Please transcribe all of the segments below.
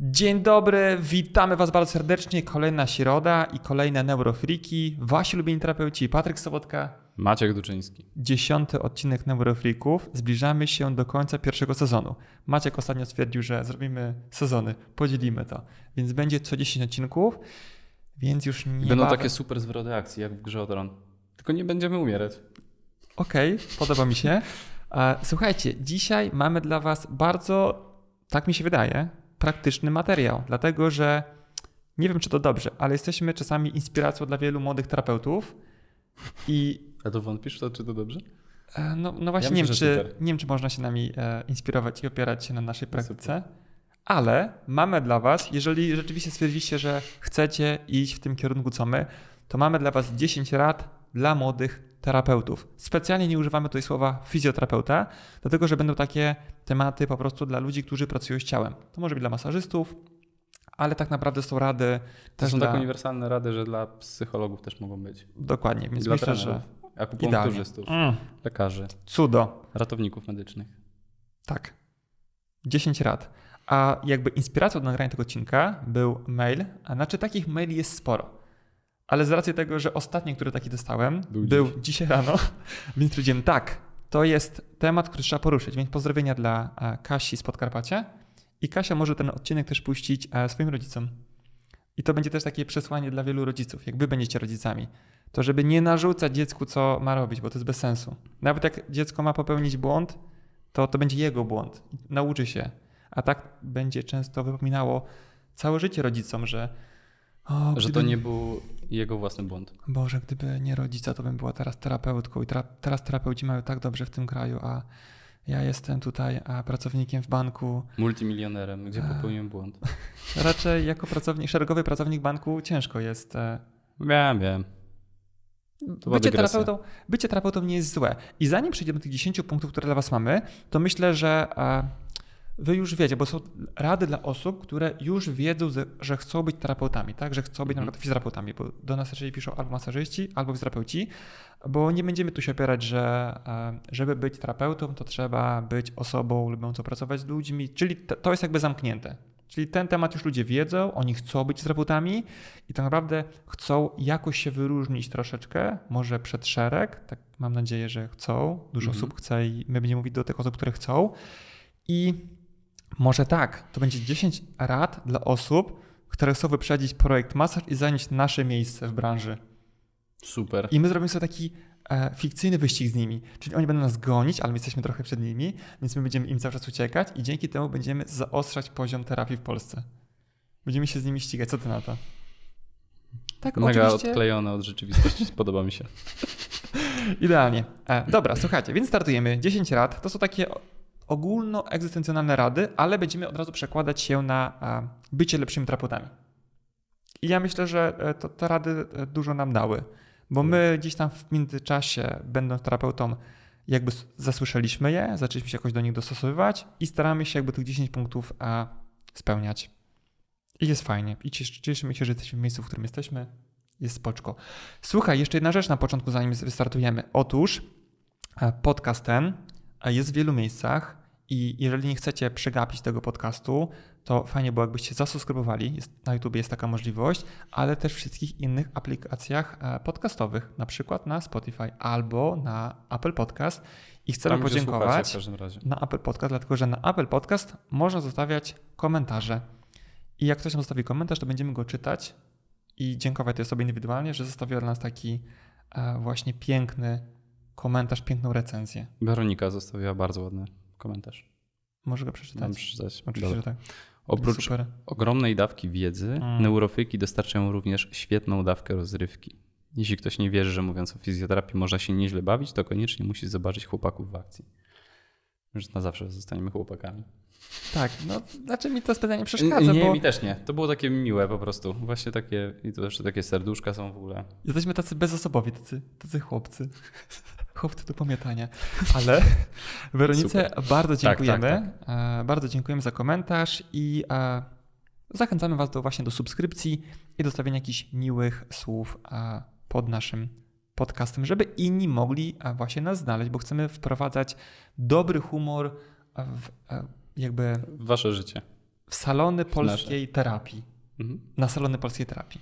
Dzień dobry, witamy Was bardzo serdecznie. Kolejna środa i kolejne neurofriki. Wasi lubieni terapeuci Patryk Sobotka. Maciek Duczyński. Dziesiąty odcinek Neurofrików. Zbliżamy się do końca pierwszego sezonu. Maciek ostatnio stwierdził, że zrobimy sezony, podzielimy to. Więc będzie co 10 odcinków, więc już nie. Będą bawę... takie super zwroty akcji, jak w grze o Tylko nie będziemy umierać. Okej, okay, podoba mi się. E, słuchajcie, dzisiaj mamy dla Was bardzo, tak mi się wydaje, praktyczny materiał, dlatego że nie wiem, czy to dobrze, ale jesteśmy czasami inspiracją dla wielu młodych terapeutów i. A to wątpisz w to, czy to dobrze? E, no, no właśnie, ja nie, wiem, czy, nie wiem, czy można się nami e, inspirować i opierać się na naszej praktyce, ale mamy dla Was, jeżeli rzeczywiście stwierdziliście, że chcecie iść w tym kierunku, co my, to mamy dla Was 10 rad dla młodych terapeutów. Specjalnie nie używamy tutaj słowa fizjoterapeuta, dlatego że będą takie tematy po prostu dla ludzi, którzy pracują z ciałem. To może być dla masażystów, ale tak naprawdę są rady. To też są dla... tak uniwersalne rady, że dla psychologów też mogą być. Dokładnie, więc I dla myślę, trenerów, że. Akupunkturzystów, mm. lekarzy. Cudo. Ratowników medycznych. Tak. 10 rad. A jakby inspiracją do nagrania tego odcinka był mail, a znaczy takich maili jest sporo ale z racji tego, że ostatni, który taki dostałem, był, był dziś. dzisiaj rano, więc trudziłem tak, to jest temat, który trzeba poruszyć. Więc pozdrowienia dla e, Kasi z Podkarpacia. I Kasia może ten odcinek też puścić e, swoim rodzicom. I to będzie też takie przesłanie dla wielu rodziców, jak wy będziecie rodzicami. To, żeby nie narzucać dziecku, co ma robić, bo to jest bez sensu. Nawet jak dziecko ma popełnić błąd, to to będzie jego błąd. Nauczy się. A tak będzie często wypominało całe życie rodzicom, że. O, że gdyby... to nie był i jego własny błąd. Boże, gdyby nie rodzica, to bym była teraz terapeutką i teraz terapeuci mają tak dobrze w tym kraju, a ja jestem tutaj a pracownikiem w banku. Multimilionerem, gdzie e. popełniłem błąd. Raczej jako pracownik, szeregowy pracownik banku ciężko jest. E. Wiem, wiem. bycie terapeutą, bycie terapeutą nie jest złe. I zanim przejdziemy do tych 10 punktów, które dla Was mamy, to myślę, że e, wy już wiecie, bo są rady dla osób, które już wiedzą, że chcą być terapeutami, tak? Że chcą być mm. na mhm. przykład fizjoterapeutami, bo do nas raczej piszą albo masażyści, albo fizjoterapeuci, bo nie będziemy tu się opierać, że e, żeby być terapeutą, to trzeba być osobą lubiącą pracować z ludźmi, czyli to jest jakby zamknięte. Czyli ten temat już ludzie wiedzą, oni chcą być terapeutami i tak naprawdę chcą jakoś się wyróżnić troszeczkę, może przed szereg, tak mam nadzieję, że chcą, dużo mm. osób chce i my będziemy mówić do tych osób, które chcą i może tak, to będzie 10 rad dla osób, które chcą wyprzedzić projekt Master i zająć nasze miejsce w branży. Super. I my zrobimy sobie taki e, fikcyjny wyścig z nimi. Czyli oni będą nas gonić, ale my jesteśmy trochę przed nimi, więc my będziemy im cały czas uciekać i dzięki temu będziemy zaostrzać poziom terapii w Polsce. Będziemy się z nimi ścigać. Co ty na to? Tak, Mega oczywiście. od rzeczywistości, podoba mi się. Idealnie. E, dobra, słuchajcie, więc startujemy. 10 rad to są takie ogólnoegzystencjonalne rady, ale będziemy od razu przekładać się na e, bycie lepszymi traputami. I ja myślę, że e, to, te rady e, dużo nam dały, bo my tak. gdzieś tam w międzyczasie, będąc terapeutą, jakby zasłyszeliśmy je, zaczęliśmy się jakoś do nich dostosowywać i staramy się jakby tych 10 punktów spełniać. I jest fajnie. I cieszymy się, że jesteśmy w miejscu, w którym jesteśmy. Jest spoczko. Słuchaj, jeszcze jedna rzecz na początku, zanim wystartujemy. Otóż podcast ten jest w wielu miejscach. I jeżeli nie chcecie przegapić tego podcastu, to fajnie było, jakbyście zasubskrybowali. Jest, na YouTube jest taka możliwość, ale też w wszystkich innych aplikacjach e, podcastowych, na przykład na Spotify albo na Apple Podcast. I chcę Wam podziękować na Apple Podcast, dlatego że na Apple Podcast można zostawiać komentarze. I jak ktoś nam zostawi komentarz, to będziemy go czytać i dziękować tej osobie indywidualnie, że zostawiła dla nas taki e, właśnie piękny komentarz, piękną recenzję. Weronika zostawiła bardzo ładny komentarz. Może go przeczytać? Mam przeczytać. Oczywiście, Dobra. że tak. Oprócz Super. ogromnej dawki wiedzy, mm. neurofyki dostarczają również świetną dawkę rozrywki. Jeśli ktoś nie wierzy, że mówiąc o fizjoterapii można się nieźle bawić, to koniecznie musi zobaczyć chłopaków w akcji. Już na zawsze zostaniemy chłopakami. Tak, no znaczy mi to pytanie przeszkadza. Nie, bo... mi też nie. To było takie miłe po prostu. Właśnie takie, i to jeszcze takie serduszka są w ogóle. Jesteśmy tacy bezosobowi, tacy, tacy chłopcy chłopcy do pamiętania. Ale Weronice Super. bardzo tak, dziękujemy. Tak, tak, tak. Bardzo dziękujemy za komentarz i e, zachęcamy Was do właśnie do subskrypcji i dostawienia jakichś miłych słów e, pod naszym podcastem, żeby inni mogli właśnie nas znaleźć, bo chcemy wprowadzać dobry humor w jakby... W wasze życie. W salony polskiej w terapii. Mhm. Na salony polskiej terapii.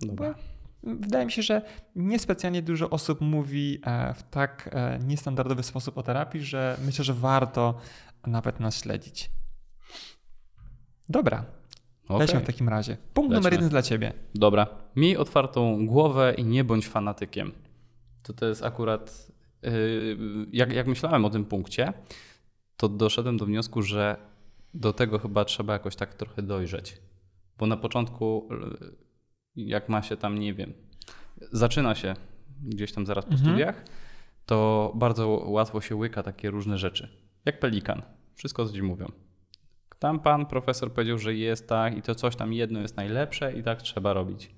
Dobra. Wydaje mi się, że niespecjalnie dużo osób mówi e, w tak e, niestandardowy sposób o terapii, że myślę, że warto nawet nas śledzić. Dobra. Okay. Lećmy w takim razie. Punkt numer jeden dla ciebie. Dobra. Miej otwartą głowę i nie bądź fanatykiem. To to jest akurat, e, jak, jak myślałem o tym punkcie, to doszedłem do wniosku, że do tego chyba trzeba jakoś tak trochę dojrzeć. Bo na początku jak ma się tam, nie wiem, zaczyna się gdzieś tam zaraz po mhm. studiach, to bardzo łatwo się łyka takie różne rzeczy. Jak pelikan. Wszystko, co ci mówią. Tam pan profesor powiedział, że jest tak i to coś tam jedno jest najlepsze i tak trzeba robić.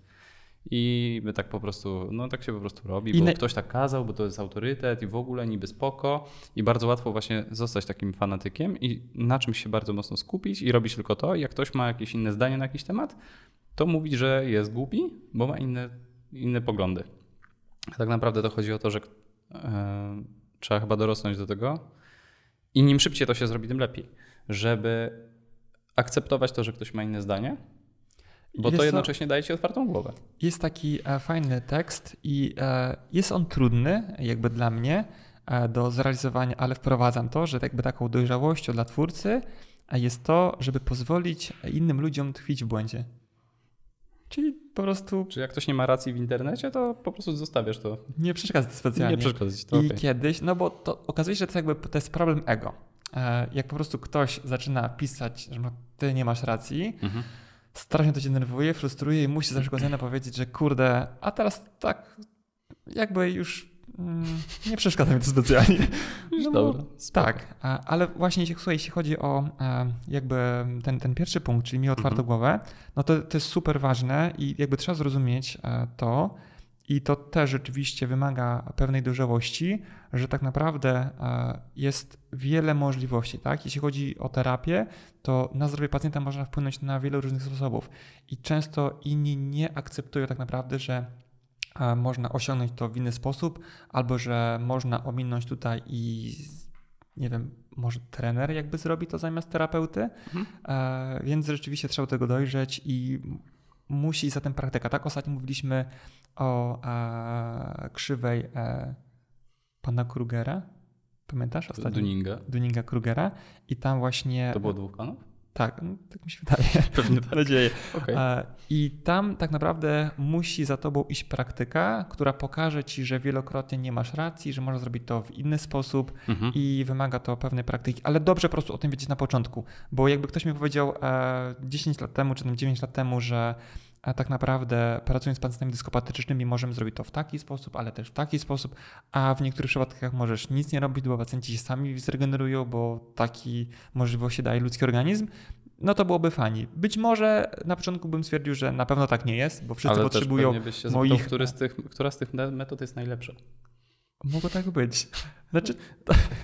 I my tak po prostu, no tak się po prostu robi, I bo na... ktoś tak kazał, bo to jest autorytet i w ogóle niby spoko. I bardzo łatwo właśnie zostać takim fanatykiem i na czymś się bardzo mocno skupić i robić tylko to. I jak ktoś ma jakieś inne zdanie na jakiś temat, to mówić, że jest głupi, bo ma inne, inne poglądy. A tak naprawdę to chodzi o to, że yy, trzeba chyba dorosnąć do tego. I nim szybciej to się zrobi, tym lepiej. Żeby akceptować to, że ktoś ma inne zdanie, bo jest to jednocześnie daje ci otwartą głowę. Jest taki e, fajny tekst i e, jest on trudny, jakby dla mnie, e, do zrealizowania, ale wprowadzam to, że jakby taką dojrzałością dla twórcy jest to, żeby pozwolić innym ludziom tkwić w błędzie. Czyli po prostu. Czy jak ktoś nie ma racji w internecie, to po prostu zostawiasz to. Nie przeszkadzać specjalnie. Nie przeszkadzać. I okay. kiedyś, no bo to okazuje się, że to, jakby, to jest problem ego. Jak po prostu ktoś zaczyna pisać, że ty nie masz racji, mhm strasznie to się denerwuje, frustruje i musi zawsze przykład powiedzieć, że kurde, a teraz tak jakby już mm, nie przeszkadza mi to specjalnie. No, Dobra, tak, ale właśnie jeśli, słuchaj, jeśli chodzi o e, jakby ten, ten pierwszy punkt, czyli mi otwarto mhm. głowę, no to, to jest super ważne i jakby trzeba zrozumieć e, to i to też rzeczywiście wymaga pewnej dojrzałości, że tak naprawdę e, jest wiele możliwości. Tak? Jeśli chodzi o terapię, to na zdrowie pacjenta można wpłynąć na wiele różnych sposobów i często inni nie akceptują tak naprawdę, że e, można osiągnąć to w inny sposób, albo że można ominąć tutaj i nie wiem, może trener jakby zrobi to zamiast terapeuty, mhm. E, więc rzeczywiście trzeba do tego dojrzeć i musi zatem praktyka. Tak, ostatnio mówiliśmy o e, krzywej e, pana Krugera. Pamiętasz ostatnio? Duninga. Duninga Krugera. I tam właśnie. To było dwóch kanów? Tak, no, tak mi się wydaje. Pewnie tak. nadzieję. Okay. I tam tak naprawdę musi za tobą iść praktyka, która pokaże ci, że wielokrotnie nie masz racji, że możesz zrobić to w inny sposób mhm. i wymaga to pewnej praktyki. Ale dobrze po prostu o tym wiedzieć na początku, bo jakby ktoś mi powiedział 10 e, lat temu, czy tam 9 lat temu, że a tak naprawdę pracując z pacjentami dyskopatycznymi możemy zrobić to w taki sposób, ale też w taki sposób, a w niektórych przypadkach możesz nic nie robić, bo pacjenci się sami zregenerują, bo taki możliwość daje ludzki organizm, no to byłoby fani. Być może na początku bym stwierdził, że na pewno tak nie jest, bo wszyscy ale potrzebują też byś się moich... który z tych, która z tych metod jest najlepsza? Mogło tak być. Znaczy...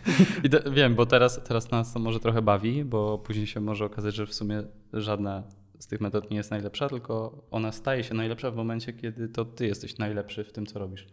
wiem, bo teraz, teraz nas to może trochę bawi, bo później się może okazać, że w sumie żadna z tych metod nie jest najlepsza, tylko ona staje się najlepsza w momencie, kiedy to ty jesteś najlepszy w tym, co robisz.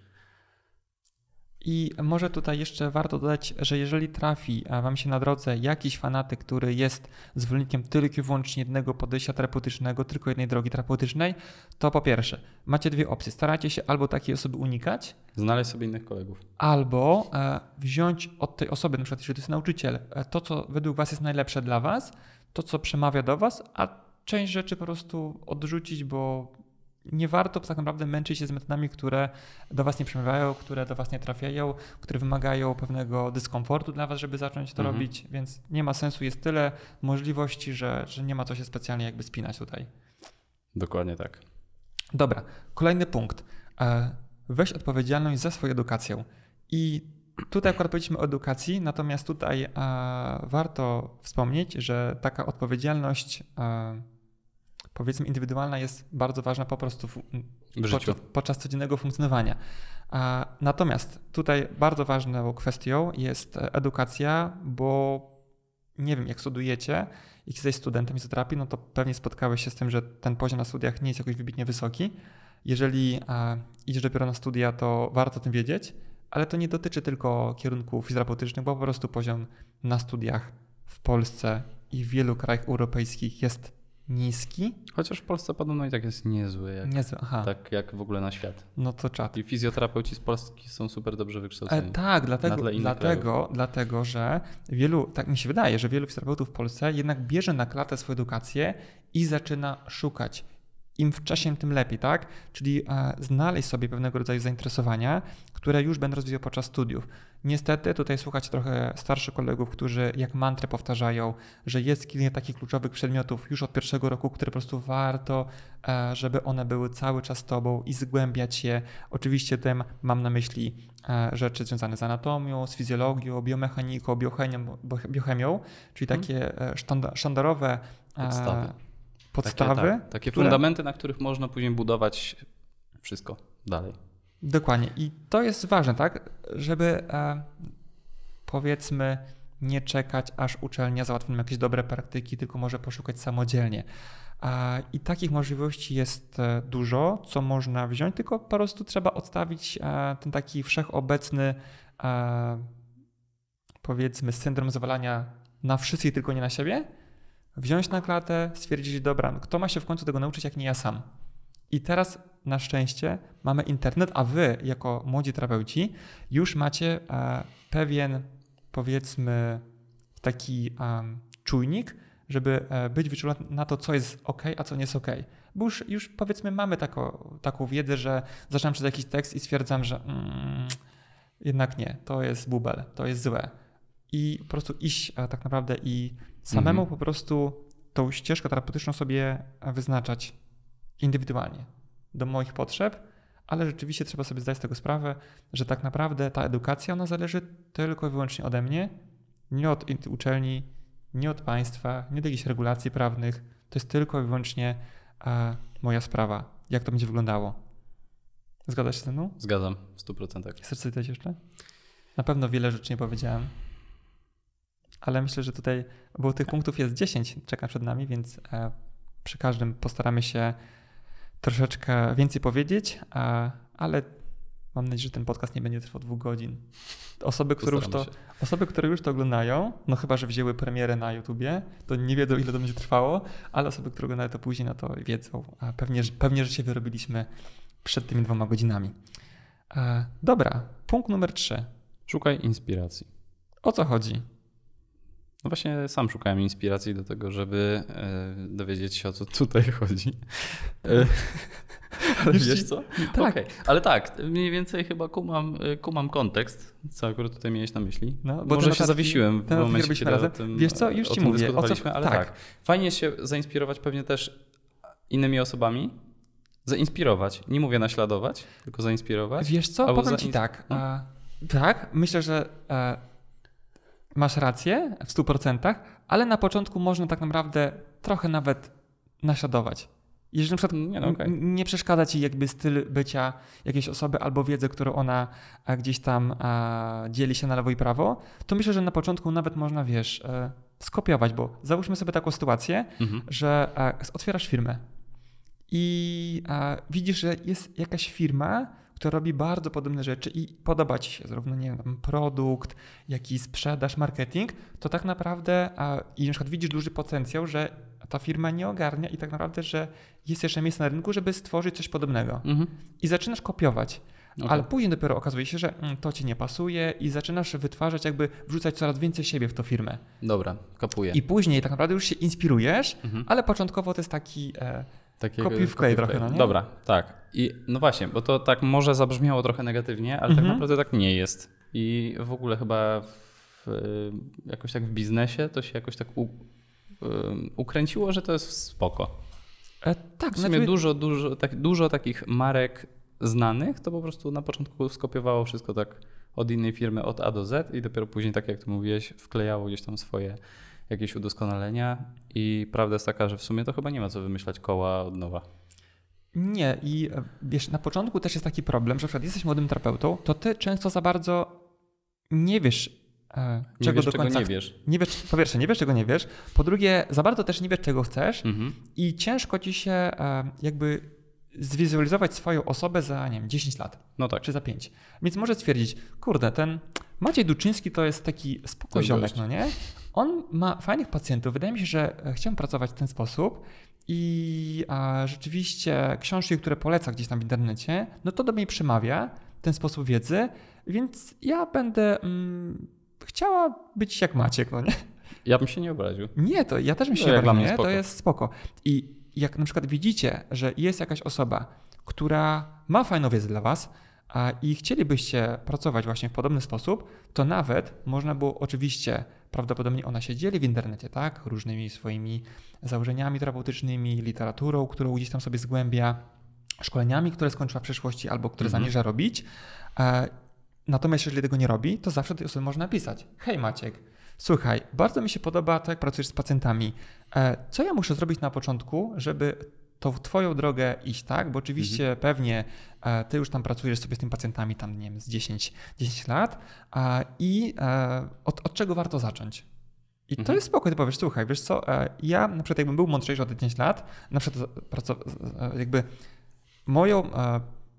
I może tutaj jeszcze warto dodać, że jeżeli trafi Wam się na drodze jakiś fanatyk, który jest zwolennikiem tylko i wyłącznie jednego podejścia terapeutycznego, tylko jednej drogi terapeutycznej, to po pierwsze, macie dwie opcje. Starajcie się albo takiej osoby unikać, znaleźć sobie innych kolegów, albo e, wziąć od tej osoby, na przykład jeżeli to jest nauczyciel, e, to co według Was jest najlepsze dla Was, to co przemawia do Was, a część rzeczy po prostu odrzucić, bo nie warto tak naprawdę męczyć się z metodami, które do Was nie przemawiają, które do Was nie trafiają, które wymagają pewnego dyskomfortu dla Was, żeby zacząć to mhm. robić, więc nie ma sensu, jest tyle możliwości, że, że nie ma co się specjalnie jakby spinać tutaj. Dokładnie tak. Dobra, kolejny punkt. E, weź odpowiedzialność za swoją edukację. I tutaj akurat powiedzieliśmy o edukacji, natomiast tutaj e, warto wspomnieć, że taka odpowiedzialność e, powiedzmy indywidualna jest bardzo ważna po prostu w, w podczas, podczas codziennego funkcjonowania. A, natomiast tutaj bardzo ważną kwestią jest e, edukacja, bo nie wiem, jak studujecie i jesteś studentem izoterapii, no to pewnie spotkałeś się z tym, że ten poziom na studiach nie jest jakoś wybitnie wysoki. Jeżeli a, idziesz dopiero na studia, to warto o tym wiedzieć, ale to nie dotyczy tylko kierunków fizjoterapeutycznych, bo po prostu poziom na studiach w Polsce i w wielu krajach europejskich jest niski. Chociaż w Polsce podobno i tak jest niezły. Jak, niezły, aha. Tak jak w ogóle na świat. No to czad. I fizjoterapeuci z Polski są super dobrze wykształceni. E, tak, dlatego, dlatego, dlatego, że wielu, tak mi się wydaje, że wielu fizjoterapeutów w Polsce jednak bierze na klatę swoją edukację i zaczyna szukać. Im wcześniej, tym lepiej, tak? Czyli e, znaleźć sobie pewnego rodzaju zainteresowania, które już będę rozwijał podczas studiów. Niestety tutaj słuchać trochę starszych kolegów, którzy jak mantrę powtarzają, że jest kilka takich kluczowych przedmiotów już od pierwszego roku, które po prostu warto, e, żeby one były cały czas z tobą i zgłębiać je. Oczywiście tym mam na myśli e, rzeczy związane z anatomią, z fizjologią, biomechaniką, biochemią, czyli mhm. takie e, sztandarowe podstawy. podstawy takie, tak, takie które... fundamenty, na których można później budować wszystko dalej. Dokładnie. I to jest ważne, tak? Żeby e, powiedzmy nie czekać, aż uczelnia załatwi nam jakieś dobre praktyki, tylko może poszukać samodzielnie. I takich możliwości jest e, dużo, co można wziąć, tylko po prostu trzeba odstawić e, ten taki wszechobecny, powiedzmy, syndrom zwalania na wszystkich, tylko nie na siebie. Wziąć na klatę, stwierdzić, dobra, no kto ma się w końcu tego nauczyć, jak nie ja sam. I teraz na szczęście mamy internet, a wy jako młodzi terapeuci już macie e, pewien, powiedzmy, taki czujnik, żeby e, być wyczulony na to, co jest ok, a co nie jest ok. Bo już, już powiedzmy mamy tako, taką wiedzę, że zaczynam czytać jakiś tekst i stwierdzam, że mm, jednak nie, to jest bubel, to jest złe. I po prostu iść e, tak naprawdę i samemu mhm. po prostu tą ścieżkę terapeutyczną sobie wyznaczać indywidualnie do moich potrzeb, ale rzeczywiście trzeba sobie zdać z tego sprawę, że tak naprawdę ta edukacja ona zależy tylko i wyłącznie ode mnie, nie od uczelni, nie od państwa, nie od jakichś regulacji prawnych. To jest tylko i wyłącznie e, moja sprawa, jak to będzie wyglądało. Zgadzasz się ze mną? Zgadzam, w 100%. Chcesz coś dodać jeszcze? Na pewno wiele rzeczy nie powiedziałem, ale myślę, że tutaj, bo tych punktów jest 10, czeka przed nami, więc e, przy każdym postaramy się troszeczkę więcej powiedzieć, ale mam nadzieję, że ten podcast nie będzie trwał dwóch godzin. Osoby które, już to, osoby, które już to oglądają, no chyba, że wzięły premierę na YouTubie, to nie wiedzą, ile to będzie trwało, ale osoby, które oglądają to później, no to wiedzą. A pewnie, pewnie że się wyrobiliśmy przed tymi dwoma godzinami. E, dobra, punkt numer trzy. Szukaj inspiracji. O co chodzi? No właśnie sam szukałem inspiracji do tego, żeby e, dowiedzieć się o co tutaj chodzi. E, ale wiesz co? Tak. Okay. Ale tak, mniej więcej chyba kumam, e, kumam kontekst, co akurat tutaj miałeś na myśli. No, bo Może się zawiesiłem w momencie, kiedy o tym Wiesz co, już ci mówię. O co... Ale tak. tak, fajnie się zainspirować pewnie też innymi osobami, zainspirować. Nie mówię naśladować, tylko zainspirować. Wiesz co, powiem zainspir- ci tak. No. tak, myślę, że masz rację w 100%, ale na początku można tak naprawdę trochę nawet naśladować. Jeżeli na przykład mm, nie, no okay. nie, przeszkadza ci jakby styl bycia jakiejś osoby albo wiedzę, którą ona e, gdzieś tam e, dzieli się na lewo i prawo, to myślę, że na początku nawet można, wiesz, e, skopiować, bo załóżmy sobie taką sytuację, mhm. że otwierasz firmę i widzisz, że jest jakaś firma, kto robi bardzo podobne rzeczy i podoba ci się, zarówno nie wiem, produkt, jak i sprzedaż, marketing, to tak naprawdę a, i na przykład widzisz duży potencjał, że ta firma nie ogarnia i tak naprawdę, że jest jeszcze miejsce na rynku, żeby stworzyć coś podobnego. Mhm. I zaczynasz kopiować. Okay. Ale później dopiero okazuje się, że mm, to ci nie pasuje i zaczynasz wytwarzać, jakby wrzucać coraz więcej siebie w tą firmę. Dobra, kapuję. I później tak naprawdę już się inspirujesz, mhm. ale początkowo to jest taki. E, Takiego, kopiuj wklej trochę, no nie? Dobra, tak. I no właśnie, bo to tak może zabrzmiało trochę negatywnie, ale tak mhm. tak naprawdę tak nie jest. I w ogóle chyba w, jakoś tak w biznesie to się jakoś tak u, ukręciło, że to jest spoko. E, tak, w no sumie znaczy... dużo, dużo, tak, dużo takich marek znanych to po prostu na początku skopiowało wszystko tak od innej firmy od A do Z i dopiero później, tak jak tu mówiłeś, wklejało gdzieś tam swoje jakieś udoskonalenia i prawda jest taka, że w sumie to chyba nie ma co wymyślać koła od nowa. Nie i e, wiesz, na początku też jest taki problem, że na jesteś młodym terapeutą, to ty często za bardzo nie wiesz, e, nie czego wiesz, do końca czego nie wiesz. nie wiesz. Po pierwsze, nie wiesz, czego nie wiesz. Po drugie, za bardzo też nie wiesz, czego chcesz mhm. i ciężko ci się e, jakby zwizualizować swoją osobę za, nie wiem, 10 lat. No tak. Czy za 5. Więc może stwierdzić, kurde, ten Maciej Duczyński to jest taki spokojny no nie? on ma fajnych pacjentów. Wydaje mi się, że e, chciałem pracować w ten sposób i rzeczywiście książki, które poleca gdzieś tam w internecie, no to do mnie przemawia ten sposób wiedzy, więc ja będę mm, chciała być jak Maciek, no nie? Ja bym się nie obraził. Nie, to ja też bym no się no, obraził, nie? to jest spoko. I jak na przykład widzicie, że jest jakaś osoba, która ma fajną wiedzę dla was, i chcielibyście pracować właśnie w podobny sposób, to nawet można było oczywiście, prawdopodobnie ona się dzieli w internecie, tak? Różnymi swoimi założeniami terapeutycznymi, literaturą, którą gdzieś tam sobie zgłębia, szkoleniami, które skończyła w przeszłości, albo które mhm. zamierza robić. E, natomiast jeżeli tego nie robi, to zawsze tej osoby można napisać: Hej Maciek, słuchaj, bardzo mi się podoba to, tak jak pracujesz z pacjentami. E, co ja muszę zrobić na początku, żeby tą twoją drogę iść, tak? Bo oczywiście mhm. pewnie e, ty już tam pracujesz sobie z tymi pacjentami tam, nie wiem, z 10, 10 lat i e, od, od czego warto zacząć? I to mhm. jest spokój, ty powiesz, słuchaj, wiesz co, e, ja na przykład jakbym był mądrzejszy od 10 lat, na przykład jakby moją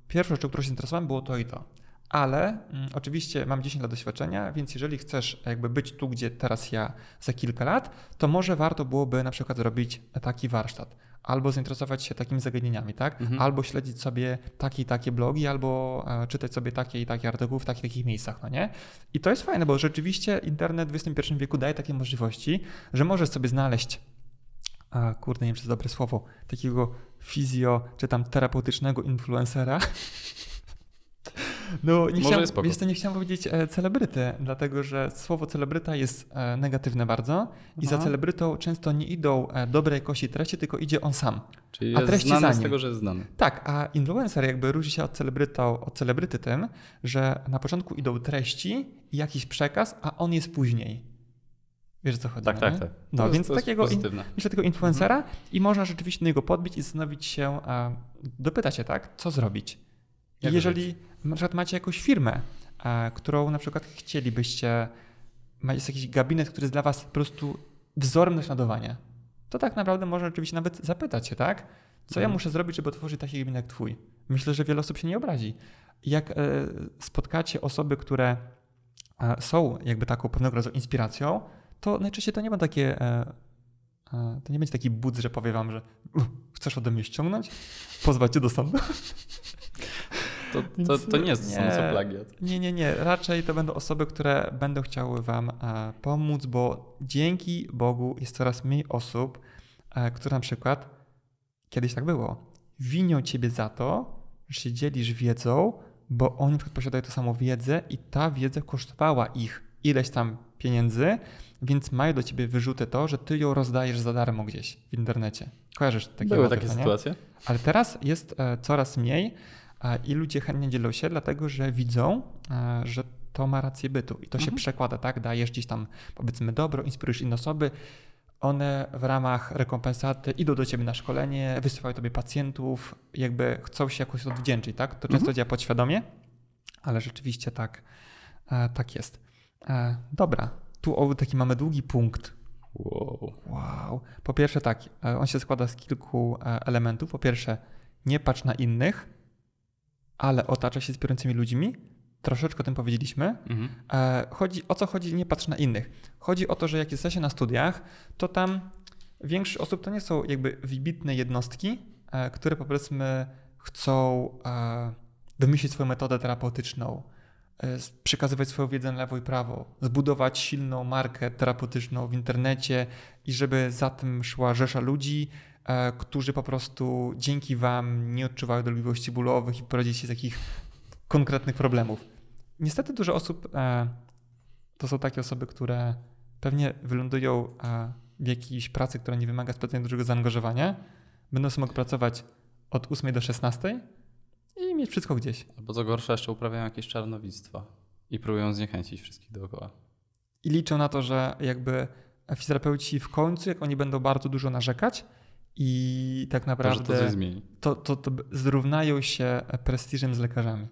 pierwszą rzeczą, którą się interesowałem było to i to. Ale mm, oczywiście mam 10 lat doświadczenia, więc jeżeli chcesz jakby być tu, gdzie teraz ja za kilka lat, to może warto byłoby na przykład zrobić taki warsztat albo zainteresować się takimi zagadnieniami, tak? Mhm. Albo śledzić sobie takie i takie blogi, albo e, czytać sobie takie i takie artykuły w takich takich miejscach, no nie? I to jest fajne, bo rzeczywiście internet w XXI wieku daje takie możliwości, że możesz sobie znaleźć kurde, nie wiem, czy to dobre słowo, takiego fizjo, czy tam terapeutycznego influencera, No, nie Może chciałem, jest nie chciałem powiedzieć e, celebryty, dlatego że słowo celebryta jest e, negatywne bardzo Aha. i za celebrytą często nie idą e, dobrej kości treści, tylko idzie on sam. Czyli a treści znany z tego, że jest znany. Tak, a influencer jakby różni się od, celebryta, od celebryty tym, że na początku idą treści i jakiś przekaz, a on jest później. Wiesz co chodzi? Tak, no tak, tak. No, to więc jest, takiego, in, myślę, tego influencera mhm. i można rzeczywiście do niego podbić i zastanowić się, a, dopytać się, tak, co zrobić. Jak jeżeli, żyć? na przykład macie jakąś firmę, e, którą na przykład chcielibyście, macie jakiś gabinet, który jest dla was po prostu wzorem do śladowania, to tak naprawdę można oczywiście nawet zapytać się, tak? Co ja mhm. muszę zrobić, żeby otworzyć taki gabinet jak twój? Myślę, że wiele osób się nie obrazi. Jak e, spotkacie osoby, które e, są jakby taką pewnego rodzaju inspiracją, to najczęściej to nie ma takie to nie będzie taki budz, że powie wam, że chcesz ode mnie ściągnąć, pozwać cię do sądu. To, to, to nie jest nie. co plagiat. Nie, nie, nie. Raczej to będą osoby, które będą chciały Wam e, pomóc, bo dzięki Bogu jest coraz mniej osób, e, które na przykład kiedyś tak było. Winią Ciebie za to, że się dzielisz wiedzą, bo oni posiadają tę samą wiedzę i ta wiedza kosztowała ich ileś tam pieniędzy, więc mają do ciebie wyrzuty to, że ty ją rozdajesz za darmo gdzieś w internecie. Kojarzysz takie Były takie sytuacje. Ale teraz jest e, coraz mniej, i ludzie chętnie dzielą się, dlatego że widzą, e, że to ma rację bytu i to mhm. się przekłada, tak? Dajesz gdzieś tam, powiedzmy, dobro, inspirujesz inne osoby, one w ramach rekompensaty idą do ciebie na szkolenie, wysyłają tobie pacjentów, jakby chcą się jakoś odwdzięczyć, tak? To często mhm. działa podświadomie, ale rzeczywiście tak, e, tak jest. E, dobra, tu taki mamy długi punkt. Wow. wow. Po pierwsze tak, on się składa z kilku elementów. Po pierwsze, nie patrz na innych, ale otacza się inspirującymi ludźmi. Troszeczkę o tym powiedzieliśmy. Mhm. E, chodzi, o co chodzi, nie patrz na innych. Chodzi o to, że jak jesteś na studiach, to tam większość osób to nie są jakby wybitne jednostki, e, które powiedzmy chcą e, wymyślić swoją metodę terapeutyczną, przekazywać swoją wiedzę na lewo i prawo, zbudować silną markę terapeutyczną w internecie i żeby za tym szła rzesza ludzi E, którzy po prostu dzięki Wam nie odczuwają dolegliwości bólowych i poradzili się z takich konkretnych problemów. Niestety dużo osób e, to są takie osoby, które pewnie wylądują e, w jakiejś pracy, która nie wymaga specjalnie dużego zaangażowania, będą sobie mogły pracować od 8 do 16 i mieć wszystko gdzieś. Albo co gorsza, jeszcze uprawiają jakieś czarnowictwo i próbują zniechęcić wszystkich dookoła. I liczą na to, że jakby fizjoterapeuci w końcu, jak oni będą bardzo dużo narzekać, i tak naprawdę to, to, to, to, to zrównają się prestiżem z lekarzami.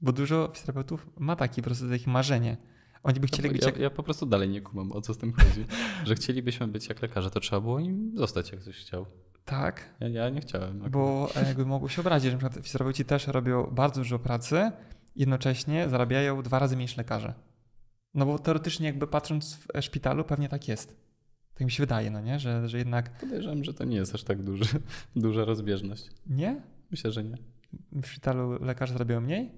Bo dużo fizjoterapeutów ma takie po prostu takie marzenie. Oni by chcieli ja, być jak... ja, ja po prostu dalej nie kumam, o co z tym chodzi. że chcielibyśmy być jak lekarze, to trzeba było im zostać, jak ktoś chciał. Tak. Ja, ja nie chciałem. Bo e, jakby mogło się obrazić, że na przykład też robią bardzo dużo pracy, jednocześnie zarabiają dwa razy mniej niż lekarze. No bo teoretycznie jakby patrząc w e, szpitalu pewnie tak jest. Tak mi się wydaje, no nie? Że, że jednak. Podejrzewam, że to nie jest aż tak duży, duża rozbieżność. Nie? Myślę, że nie. W szpitalu lekarze zarabiają mniej?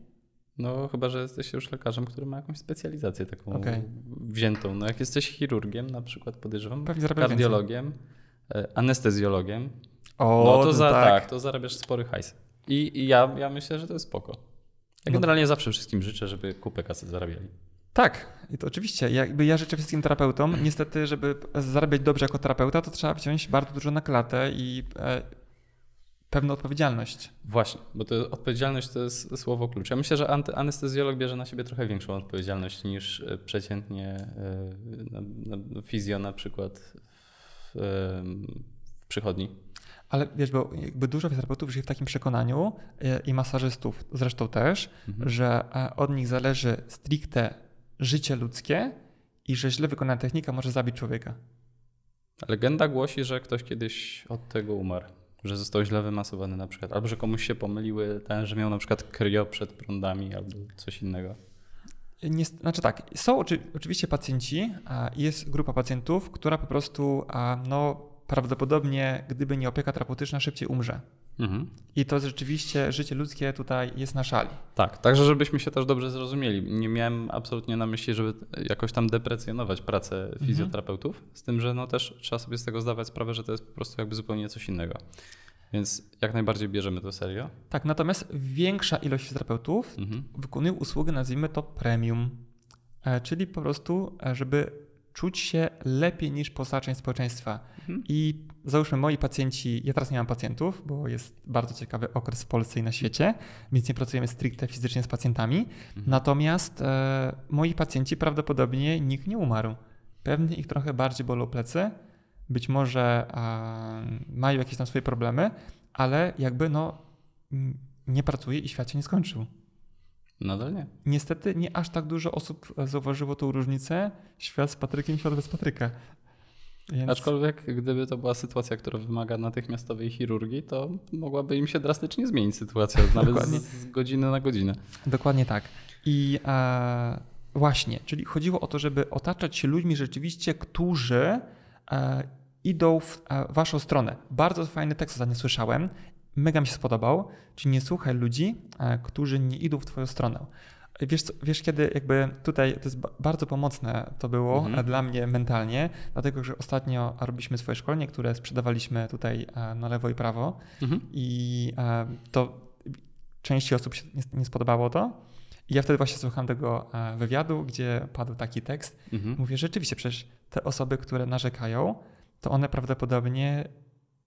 No, chyba, że jesteś już lekarzem, który ma jakąś specjalizację taką okay. wziętą. No, jak jesteś chirurgiem, na przykład podejrzewam, Pewnie kardiologiem, więcej. anestezjologiem, o, no to za, tak. tak. to zarabiasz spory hajs. I, i ja, ja myślę, że to jest spoko. Ja no. generalnie zawsze wszystkim życzę, żeby kupę kasy zarabiali. Tak, i to oczywiście, jakby ja życzę wszystkim terapeutom, niestety, żeby zarabiać dobrze jako terapeuta, to trzeba wziąć bardzo dużo na klatę i e, pewną odpowiedzialność. Właśnie, bo to odpowiedzialność to jest słowo klucz. Ja myślę, że anestezjolog bierze na siebie trochę większą odpowiedzialność niż e, przeciętnie e, na, na fizjo na przykład w, e, w przychodni. Ale wiesz, bo jakby dużo terapeutów żyje w takim przekonaniu i masażystów zresztą też, mhm. że od nich zależy stricte życie ludzkie i że źle wykonana technika może zabić człowieka. Legenda głosi, że ktoś kiedyś od tego umarł, że został źle wymasowany na przykład, albo że komuś się pomyliły, ten, że miał na przykład kryo przed prądami albo coś innego. Nie, znaczy tak, są oczy, oczywiście pacjenci, a jest grupa pacjentów, która po prostu a, no, prawdopodobnie, gdyby nie opieka terapeutyczna, szybciej umrze. Mhm. I to rzeczywiście życie ludzkie tutaj jest na szali. Tak, także żebyśmy się też dobrze zrozumieli. Nie miałem absolutnie na myśli, żeby jakoś tam deprecjonować pracę mhm. fizjoterapeutów, mhm. z tym, że no też trzeba sobie z tego zdawać sprawę, że to jest po prostu jakby zupełnie coś innego. Więc jak najbardziej bierzemy to serio. Tak, natomiast większa ilość terapeutów mhm. wykonuje usługę, nazwijmy to premium, e, czyli po prostu, e, żeby czuć się lepiej niż pozostała społeczeństwa. Mhm. I załóżmy, moi pacjenci, ja teraz nie mam pacjentów, bo jest bardzo ciekawy okres w Polsce i na świecie, więc nie pracujemy stricte fizycznie z pacjentami. Mhm. Natomiast e, moi pacjenci prawdopodobnie nikt nie umarł. Pewnie ich trochę bardziej bolą plecy, być może e, mają jakieś tam swoje problemy, ale jakby no nie pracuje i świat się nie skończył. Nadal nie. Niestety nie aż tak dużo osób e, zauważyło tą różnicę. Świat z Patrykiem, świat bez Patryka. Więc... Aczkolwiek, gdyby to była sytuacja, która wymaga natychmiastowej chirurgii, to mogłaby im się drastycznie zmienić sytuacja, nawet z, z godziny na godzinę. Dokładnie tak. I e, właśnie, czyli chodziło o to, żeby otaczać się ludźmi rzeczywiście, którzy e, idą w e, waszą stronę. Bardzo fajny tekst ostatnio słyszałem mega mi się spodobał, czyli nie słuchaj ludzi, e, którzy nie idą w twoją stronę. E, wiesz, wiesz, kiedy jakby tutaj to jest bardzo pomocne to było mhm. E, dla mnie mentalnie, dlatego że ostatnio robiliśmy swoje szkolenie, które sprzedawaliśmy tutaj na lewo i prawo mhm. i to części osób się nie spodobało to. I ja wtedy właśnie słuchałem tego wywiadu, gdzie padł taki tekst. Mhm. Mówię, rzeczywiście, przecież te osoby, które narzekają, to one prawdopodobnie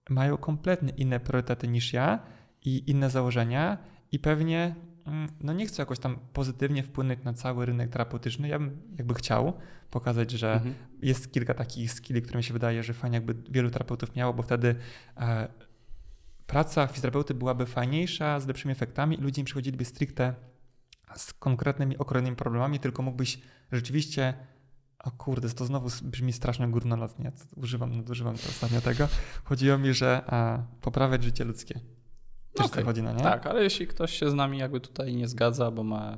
mają kompletnie inne priorytety niż ja i inne założenia i pewnie mm, no nie chcę jakoś tam pozytywnie wpłynąć na cały rynek terapeutyczny. Ja bym jakby chciał pokazać, że mhm. jest kilka takich skilli, które mi się wydaje, że fajnie jakby wielu terapeutów miało, bo wtedy e, praca fizjoterapeuty byłaby fajniejsza, z lepszymi efektami i ludzie nie przychodziliby stricte z konkretnymi, okrojonymi problemami, tylko mógłbyś rzeczywiście o kurde, to znowu brzmi strasznie górnolotnie. Używam, nadużywam ostatnio tego. Chodziło mi, że a, e, poprawiać życie ludzkie. Też no okay. chodzi na no nie? Tak, ale jeśli ktoś się z nami jakby tutaj nie zgadza, bo ma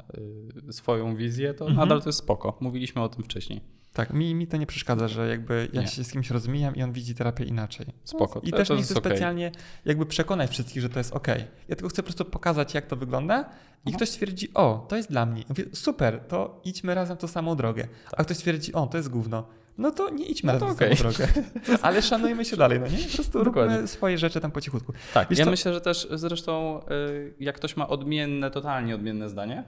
y, swoją wizję, to mhm. nadal to jest spoko. Mówiliśmy o tym wcześniej. Tak, mi, mi to nie przeszkadza, że jakby ja nie. się z kimś rozmijam i on widzi terapię inaczej. Spoko. I to, też to nie chcę okay. specjalnie jakby przekonać wszystkich, że to jest ok. Ja tylko chcę po prostu pokazać, jak to wygląda i ktoś twierdzi, o, to jest dla mnie. Mówię, super, to idźmy razem tą samą drogę. A ktoś twierdzi, o, to jest gówno. No to nie idźmy no razem okay. tą drogę. Ale szanujmy się dalej, no nie? Po prostu Dokładnie. róbmy swoje rzeczy tam po cichutku. Tak, Wiesz, ja to... myślę, że też zresztą y, jak ktoś ma odmienne, totalnie odmienne zdanie,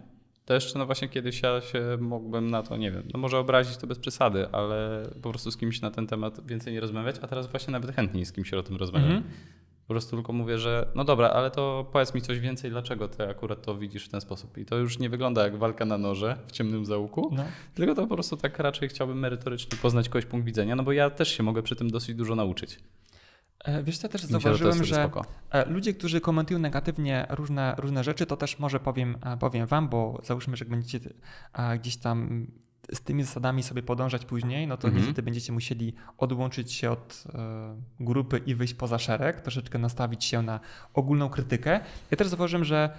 to jeszcze no właśnie kiedyś ja się mógłbym na to, nie wiem, no może obrazić to bez przesady, ale po prostu z kimś na ten temat więcej nie rozmawiać, a teraz właśnie nawet chętniej z kimś o tym rozmawiam. Mm -hmm. Po prostu tylko mówię, że no dobra, ale to powiedz mi coś więcej, dlaczego ty akurat to widzisz w ten sposób. I to już nie wygląda jak walka na noże w ciemnym zaułku, no. tylko to po prostu tak raczej chciałbym merytorycznie poznać kogoś punkt widzenia, no bo ja też się mogę przy tym dosyć dużo nauczyć. E, wiesz co, też Myślę, zauważyłem, że, że ludzie, którzy komentują negatywnie różne, różne rzeczy, to też może powiem, e, powiem wam, bo załóżmy, że będziecie e, gdzieś tam z tymi zasadami sobie podążać później, no to mm niestety będziecie musieli odłączyć się od grupy i wyjść poza szereg, troszeczkę nastawić się na ogólną krytykę. Ja też zauważyłem, że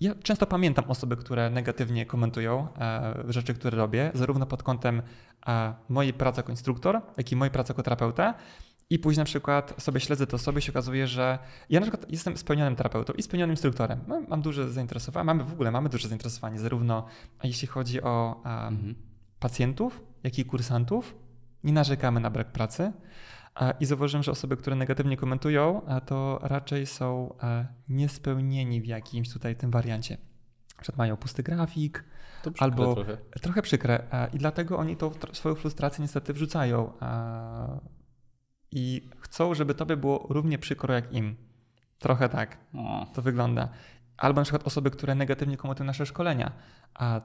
ja często pamiętam osoby, które negatywnie komentują rzeczy, które robię, zarówno pod kątem mojej pracy jako instruktor, jak i mojej pracy jako terapeuta. I później na przykład sobie śledzę to sobie się okazuje, że ja na przykład jestem spełnionym terapeutą i spełnionym instruktorem. Mam, mam duże zainteresowanie, mamy w ogóle mamy duże zainteresowanie, zarówno jeśli chodzi o mhm. pacjentów, jak i kursantów. Nie narzekamy na brak pracy. I zauważyłem, że osoby, które negatywnie komentują, to raczej są e, niespełnieni w jakimś tutaj tym wariancie. Przed mają pusty grafik, albo trochę. trochę przykre. E, I dlatego oni tą swoją frustrację niestety wrzucają e, i chcą, żeby tobie było równie przykro jak im. Trochę tak to wygląda. Albo na przykład osoby, które negatywnie komentują nasze szkolenia. A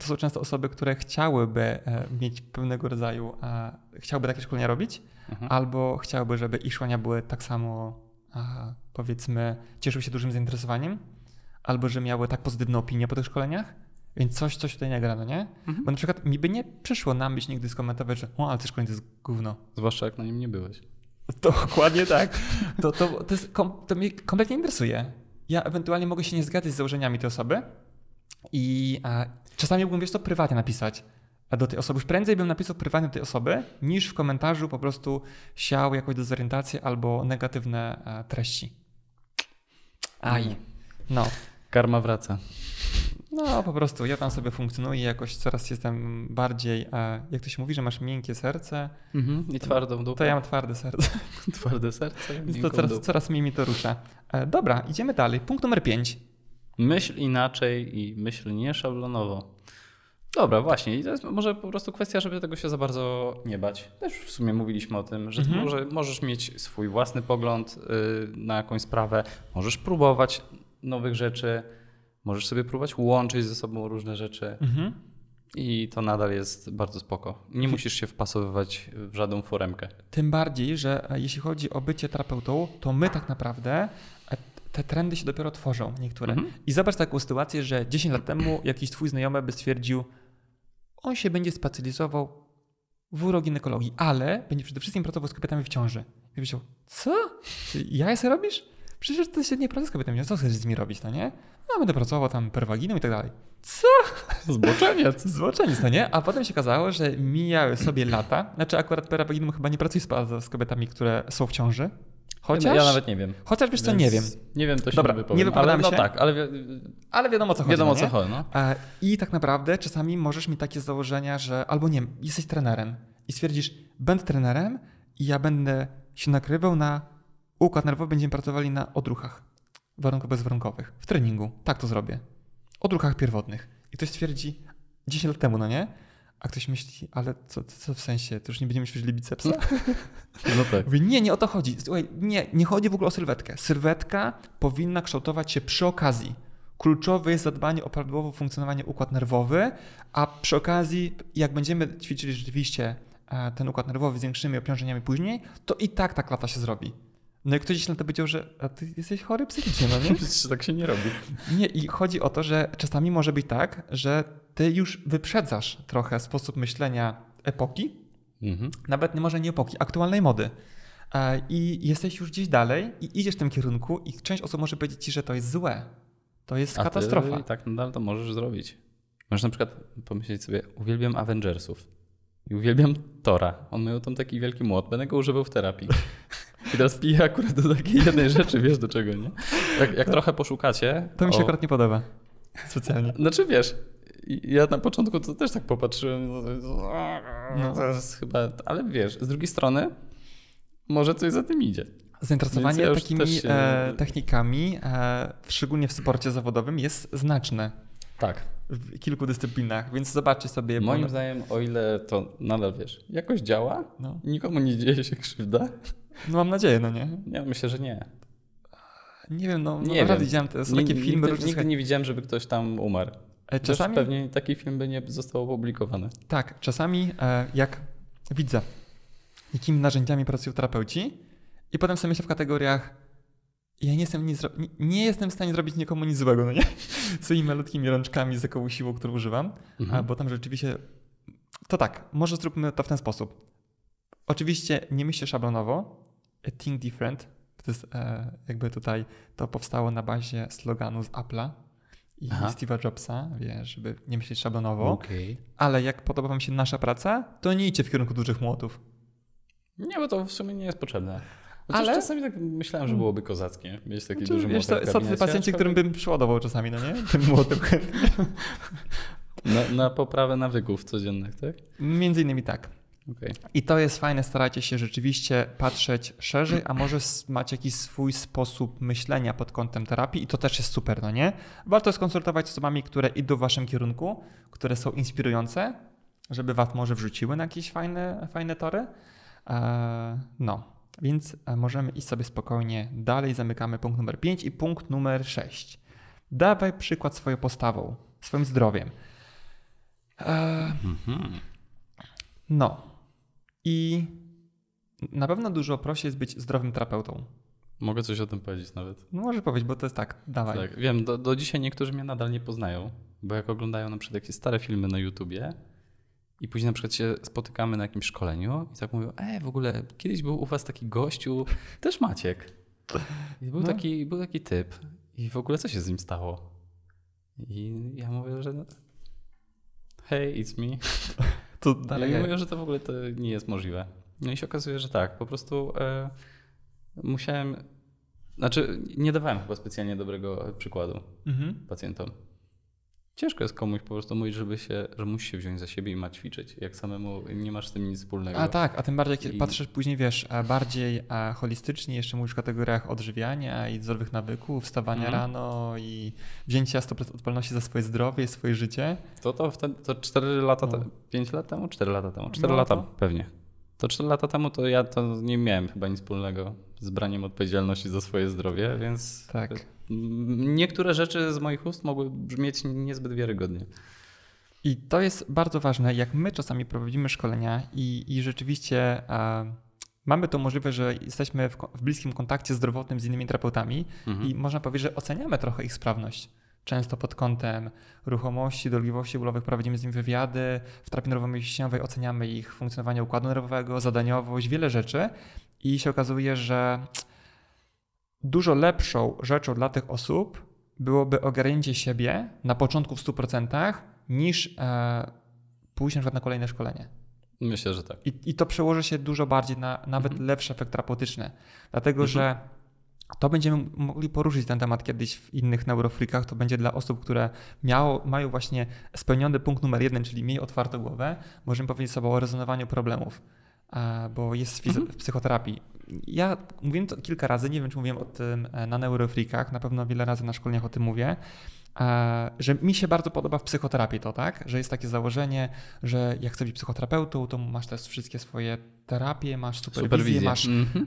to są często osoby, które chciałyby e, mieć pewnego rodzaju, a, chciałyby takie szkolenia robić, mhm. albo chciałyby, żeby ich szkolenia były tak samo, a, powiedzmy, cieszyły się dużym zainteresowaniem, albo że miały tak pozytywną opinię po tych szkoleniach, więc coś, coś tutaj nie gra, no nie? Mhm. Bo na przykład mi by nie przyszło nam być nigdy skomentować, że o, ale te szkolenie to jest gówno. Zwłaszcza jak na nim nie byłeś. To dokładnie tak. To, to, to, jest, to mnie kompletnie interesuje. Ja ewentualnie mogę się nie zgadzać z założeniami tej osoby i a, czasami mógłbym, wiesz, to prywatnie napisać a do tej osoby. Już prędzej bym napisał prywatnie do tej osoby, niż w komentarzu po prostu siał jakąś dezorientację albo negatywne e, treści. Aj. Mhm. No. Karma wraca. No, po prostu ja tam sobie funkcjonuję, jakoś coraz jestem bardziej, e, jak to się mówi, że masz miękkie serce. Mhm, I twardą dupę. To ja mam twarde serce. Twarde serce. Więc to coraz, coraz mniej mi to rusza. E, dobra, idziemy dalej. Punkt numer 5. Myśl inaczej i myśl nieszablonowo. Dobra, właśnie. I to jest może po prostu kwestia, żeby tego się za bardzo nie bać. Też w sumie mówiliśmy o tym, że mhm. możesz mieć swój własny pogląd y, na jakąś sprawę, możesz próbować, nowych rzeczy, możesz sobie próbować łączyć ze sobą różne rzeczy. Mhm. I to nadal jest bardzo spoko. Nie musisz się wpasowywać w żadną foremkę. Tym bardziej, że e, jeśli chodzi o bycie terapeutą, to my tak naprawdę e, te trendy się dopiero tworzą niektóre. Mhm. I zobacz taką sytuację, że 10 lat temu jakiś twój znajomy by stwierdził, on się będzie specjalizował w uroginekologii, ale będzie przede wszystkim pracował z kobietami w ciąży. I myślał, co? Ja je robisz? Przecież to się nie z kobietami, co chcesz z nimi robić, no nie? No będę pracował tam perwaginą i tak dalej. Co? co Zboczenie, no nie? A potem się okazało, że mijały sobie lata. Znaczy akurat perwaginą chyba nie pracuje z, z kobietami, które są w ciąży. Chociaż, ja nawet nie wiem. Chociaż wiesz co, nie wiem. Nie wiem, to się Dobra, nie wypowiem. No się, no tak, ale, wi ale wiadomo co chodzi. Wiadomo no, co chodzi. No. E, I tak naprawdę czasami możesz mieć takie założenia, że albo nie wiem, jesteś trenerem i stwierdzisz, będę trenerem i ja będę się nakrywał na układ nerwowy będziemy pracowali na odruchach warunkowo-bezwarunkowych, w treningu, tak to zrobię, odruchach pierwotnych. I ktoś twierdzi 10 lat temu, no nie? A ktoś myśli, ale co, co w sensie, to już nie będziemy ćwiczyli bicepsa? No tak. Mówi, nie, nie o to chodzi. Słuchaj, nie, nie chodzi w ogóle o sylwetkę. Sylwetka powinna kształtować się przy okazji. Kluczowe jest zadbanie o prawidłowe funkcjonowanie układ nerwowy, a przy okazji, jak będziemy ćwiczyli rzeczywiście e, ten układ nerwowy z większymi obciążeniami później, to i tak ta klata się zrobi. No i ktoś na to powiedział, że a ty jesteś chory psychicznie, no nie? tak się nie robi. Nie, i chodzi o to, że czasami może być tak, że ty już wyprzedzasz trochę sposób myślenia epoki, mhm. nawet może nie epoki, aktualnej mody. E, I jesteś już gdzieś dalej i idziesz w tym kierunku i część osób może powiedzieć ci, że to jest złe. To jest a katastrofa. Ty tak nadal to możesz zrobić. Możesz na przykład pomyśleć sobie, uwielbiam Avengersów. I uwielbiam Tora. On miał tam taki wielki młot. Będę go używał w terapii. I teraz piję akurat do takiej jednej rzeczy, wiesz do czego, nie? Jak, jak trochę poszukacie... To mi się o... akurat nie podoba. Specjalnie. Znaczy wiesz, ja na początku to też tak popatrzyłem, no. to jest no. chyba... Ale wiesz, z drugiej strony może coś za tym idzie. Zainteresowanie ja takimi się... e, technikami, e, szczególnie w sporcie zawodowym, jest znaczne. Tak. W kilku dyscyplinach, więc zobaczcie sobie. Moim bo... zdaniem, o ile to nadal wiesz, jakoś działa, no. nikomu nie dzieje się krzywda, no mam nadzieję, no nie? Ja myślę, że nie. Nie wiem, no, no nie wiem. naprawdę widziałem te, są takie filmy. Nigdy, nigdy nie widziałem, żeby ktoś tam umarł. E, znaczy, czasami... pewnie taki film by nie został opublikowany. Tak, czasami e, jak widzę, jakimi narzędziami pracują terapeuci i potem sobie myślę w kategoriach ja nie jestem, nic, nie jestem w stanie zrobić nikomu nic złego, no nie? Swoimi malutkimi rączkami z jakąś siłą, którą używam, mhm. bo tam rzeczywiście to tak, może zróbmy to w ten sposób. Oczywiście nie myślę szablonowo, Think Different. To jest e, jakby tutaj to powstało na bazie sloganu z Apple'a i Aha. Steve'a Jobsa, wiesz, żeby nie myśleć szablonowo. Okay. Ale jak podoba wam się nasza praca, to nie idźcie w kierunku dużych młotów. Nie, bo to w sumie nie jest potrzebne. Chociaż no ale czasami tak myślałem, że mm. byłoby kozackie mieć taki znaczy, duży wiesz, jest Są tacy pacjenci, którym bym przyładował czasami, no nie? Tym młotem. na, na poprawę nawyków codziennych, tak? Między innymi tak. Okay. I to jest fajne, starajcie się rzeczywiście patrzeć szerzej, a może macie jakiś swój sposób myślenia pod kątem terapii i to też jest super, no nie? Warto skonsultować z osobami, które idą w waszym kierunku, które są inspirujące, żeby was może wrzuciły na jakieś fajne, fajne tory. Eee, no, więc e, możemy iść sobie spokojnie dalej, zamykamy punkt numer 5 i punkt numer 6. Dawaj przykład swoją postawą, swoim zdrowiem. Eee, mhm. No, i na pewno dużo prosi jest być zdrowym terapeutą. Mogę coś o tym powiedzieć nawet. No może powiedzieć, bo to jest tak, dawaj. Tak, wiem, do, do dzisiaj niektórzy mnie nadal nie poznają, bo jak oglądają na przykład jakieś stare filmy na YouTubie i później na przykład się spotykamy na jakimś szkoleniu i tak mówią, e, w ogóle kiedyś był u was taki gościu, też Maciek. I był, no. taki, był taki typ i w ogóle co się z nim stało? I ja mówię, że hej, it's me. To dalej mówią, że to w ogóle to nie jest możliwe. No i się okazuje, że tak, po prostu e, musiałem, znaczy nie dawałem chyba specjalnie dobrego przykładu mhm. pacjentom. Ciężko jest komuś po prostu mówić, żeby się, że musi się wziąć za siebie i ma ćwiczyć, jak samemu nie masz z tym nic wspólnego. A tak, a tym bardziej, kiedy I... patrzysz później, wiesz, bardziej holistycznie, jeszcze mówisz w kategoriach odżywiania i zdrowych nawyków, wstawania mm. rano i wzięcia 100% odpowiedzialności za swoje zdrowie i swoje życie. To to, wtedy, to 4 lata, no. 5 lat temu? 4 lata temu, 4 no lata to... pewnie. To 4 lata temu to ja to nie miałem chyba nic wspólnego z braniem odpowiedzialności za swoje zdrowie, więc... Tak niektóre rzeczy z moich ust mogły brzmieć niezbyt wiarygodnie. I to jest bardzo ważne, jak my czasami prowadzimy szkolenia i, i rzeczywiście e, mamy to możliwe, że jesteśmy w, w, bliskim kontakcie zdrowotnym z innymi terapeutami mhm. i można powiedzieć, że oceniamy trochę ich sprawność. Często pod kątem ruchomości, dolegliwości bólowych prowadzimy z nimi wywiady, w terapii nerwowo-mięśniowej oceniamy ich funkcjonowanie układu nerwowego, zadaniowość, wiele rzeczy i się okazuje, że dużo lepszą rzeczą dla tych osób byłoby ogarnięcie siebie na początku w 100% niż e, pójść na przykład na kolejne szkolenie. Myślę, że tak. I, i to przełoży się dużo bardziej na nawet mhm. lepszy efekt terapeutyczny, dlatego mhm. że to będziemy mogli poruszyć ten temat kiedyś w innych neurofrikach. To będzie dla osób, które miało, mają właśnie spełniony punkt numer jeden, czyli mniej otwartą głowę. Możemy powiedzieć sobie o rezonowaniu problemów. E, bo jest mhm. w psychoterapii. Ja mówiłem to kilka razy, nie wiem czy mówiłem o tym e, na neurofrikach, na pewno wiele razy na szkoleniach o tym mówię, e, że mi się bardzo podoba w psychoterapii to, tak? Że jest takie założenie, że jak chcesz być psychoterapeutą, to masz też wszystkie swoje terapie, masz superwizję, masz... Mhm.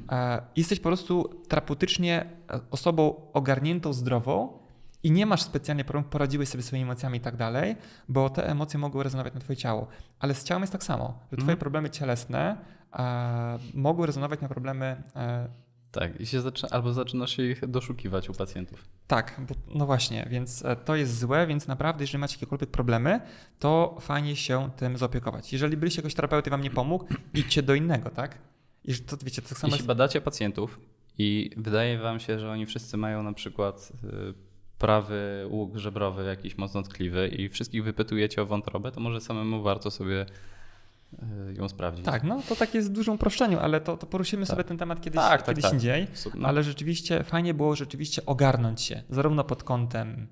Jesteś po prostu terapeutycznie osobą ogarniętą, zdrową, i nie masz specjalnie problemu, poradziłeś sobie swoimi emocjami i tak dalej, bo te emocje mogą rezonować na twoje ciało. Ale z ciałem jest tak samo, że twoje mm. problemy cielesne e, mogą rezonować na problemy e, tak, i się zaczyna, albo zaczyna się ich doszukiwać u pacjentów. Tak, bo, no właśnie, więc e, to jest złe, więc naprawdę, jeżeli macie jakiekolwiek problemy, to fajnie się tym zaopiekować. Jeżeli byliście jakoś terapeuty wam nie pomógł, idźcie do innego, tak? I to, wiecie, to samo Jeśli jest... badacie pacjentów i wydaje wam się, że oni wszyscy mają na przykład y, prawy łuk żebrowy jakiś mocno tkliwy i wszystkich wypytujecie o wątrobę, to może samemu warto sobie e, ją sprawdzić. Tak, no to tak jest w dużym uproszczeniu, ale to, to poruszymy tak. sobie ten temat kiedyś, tak, tak kiedyś tak, indziej. No. Ale rzeczywiście fajnie było rzeczywiście ogarnąć się, zarówno pod kątem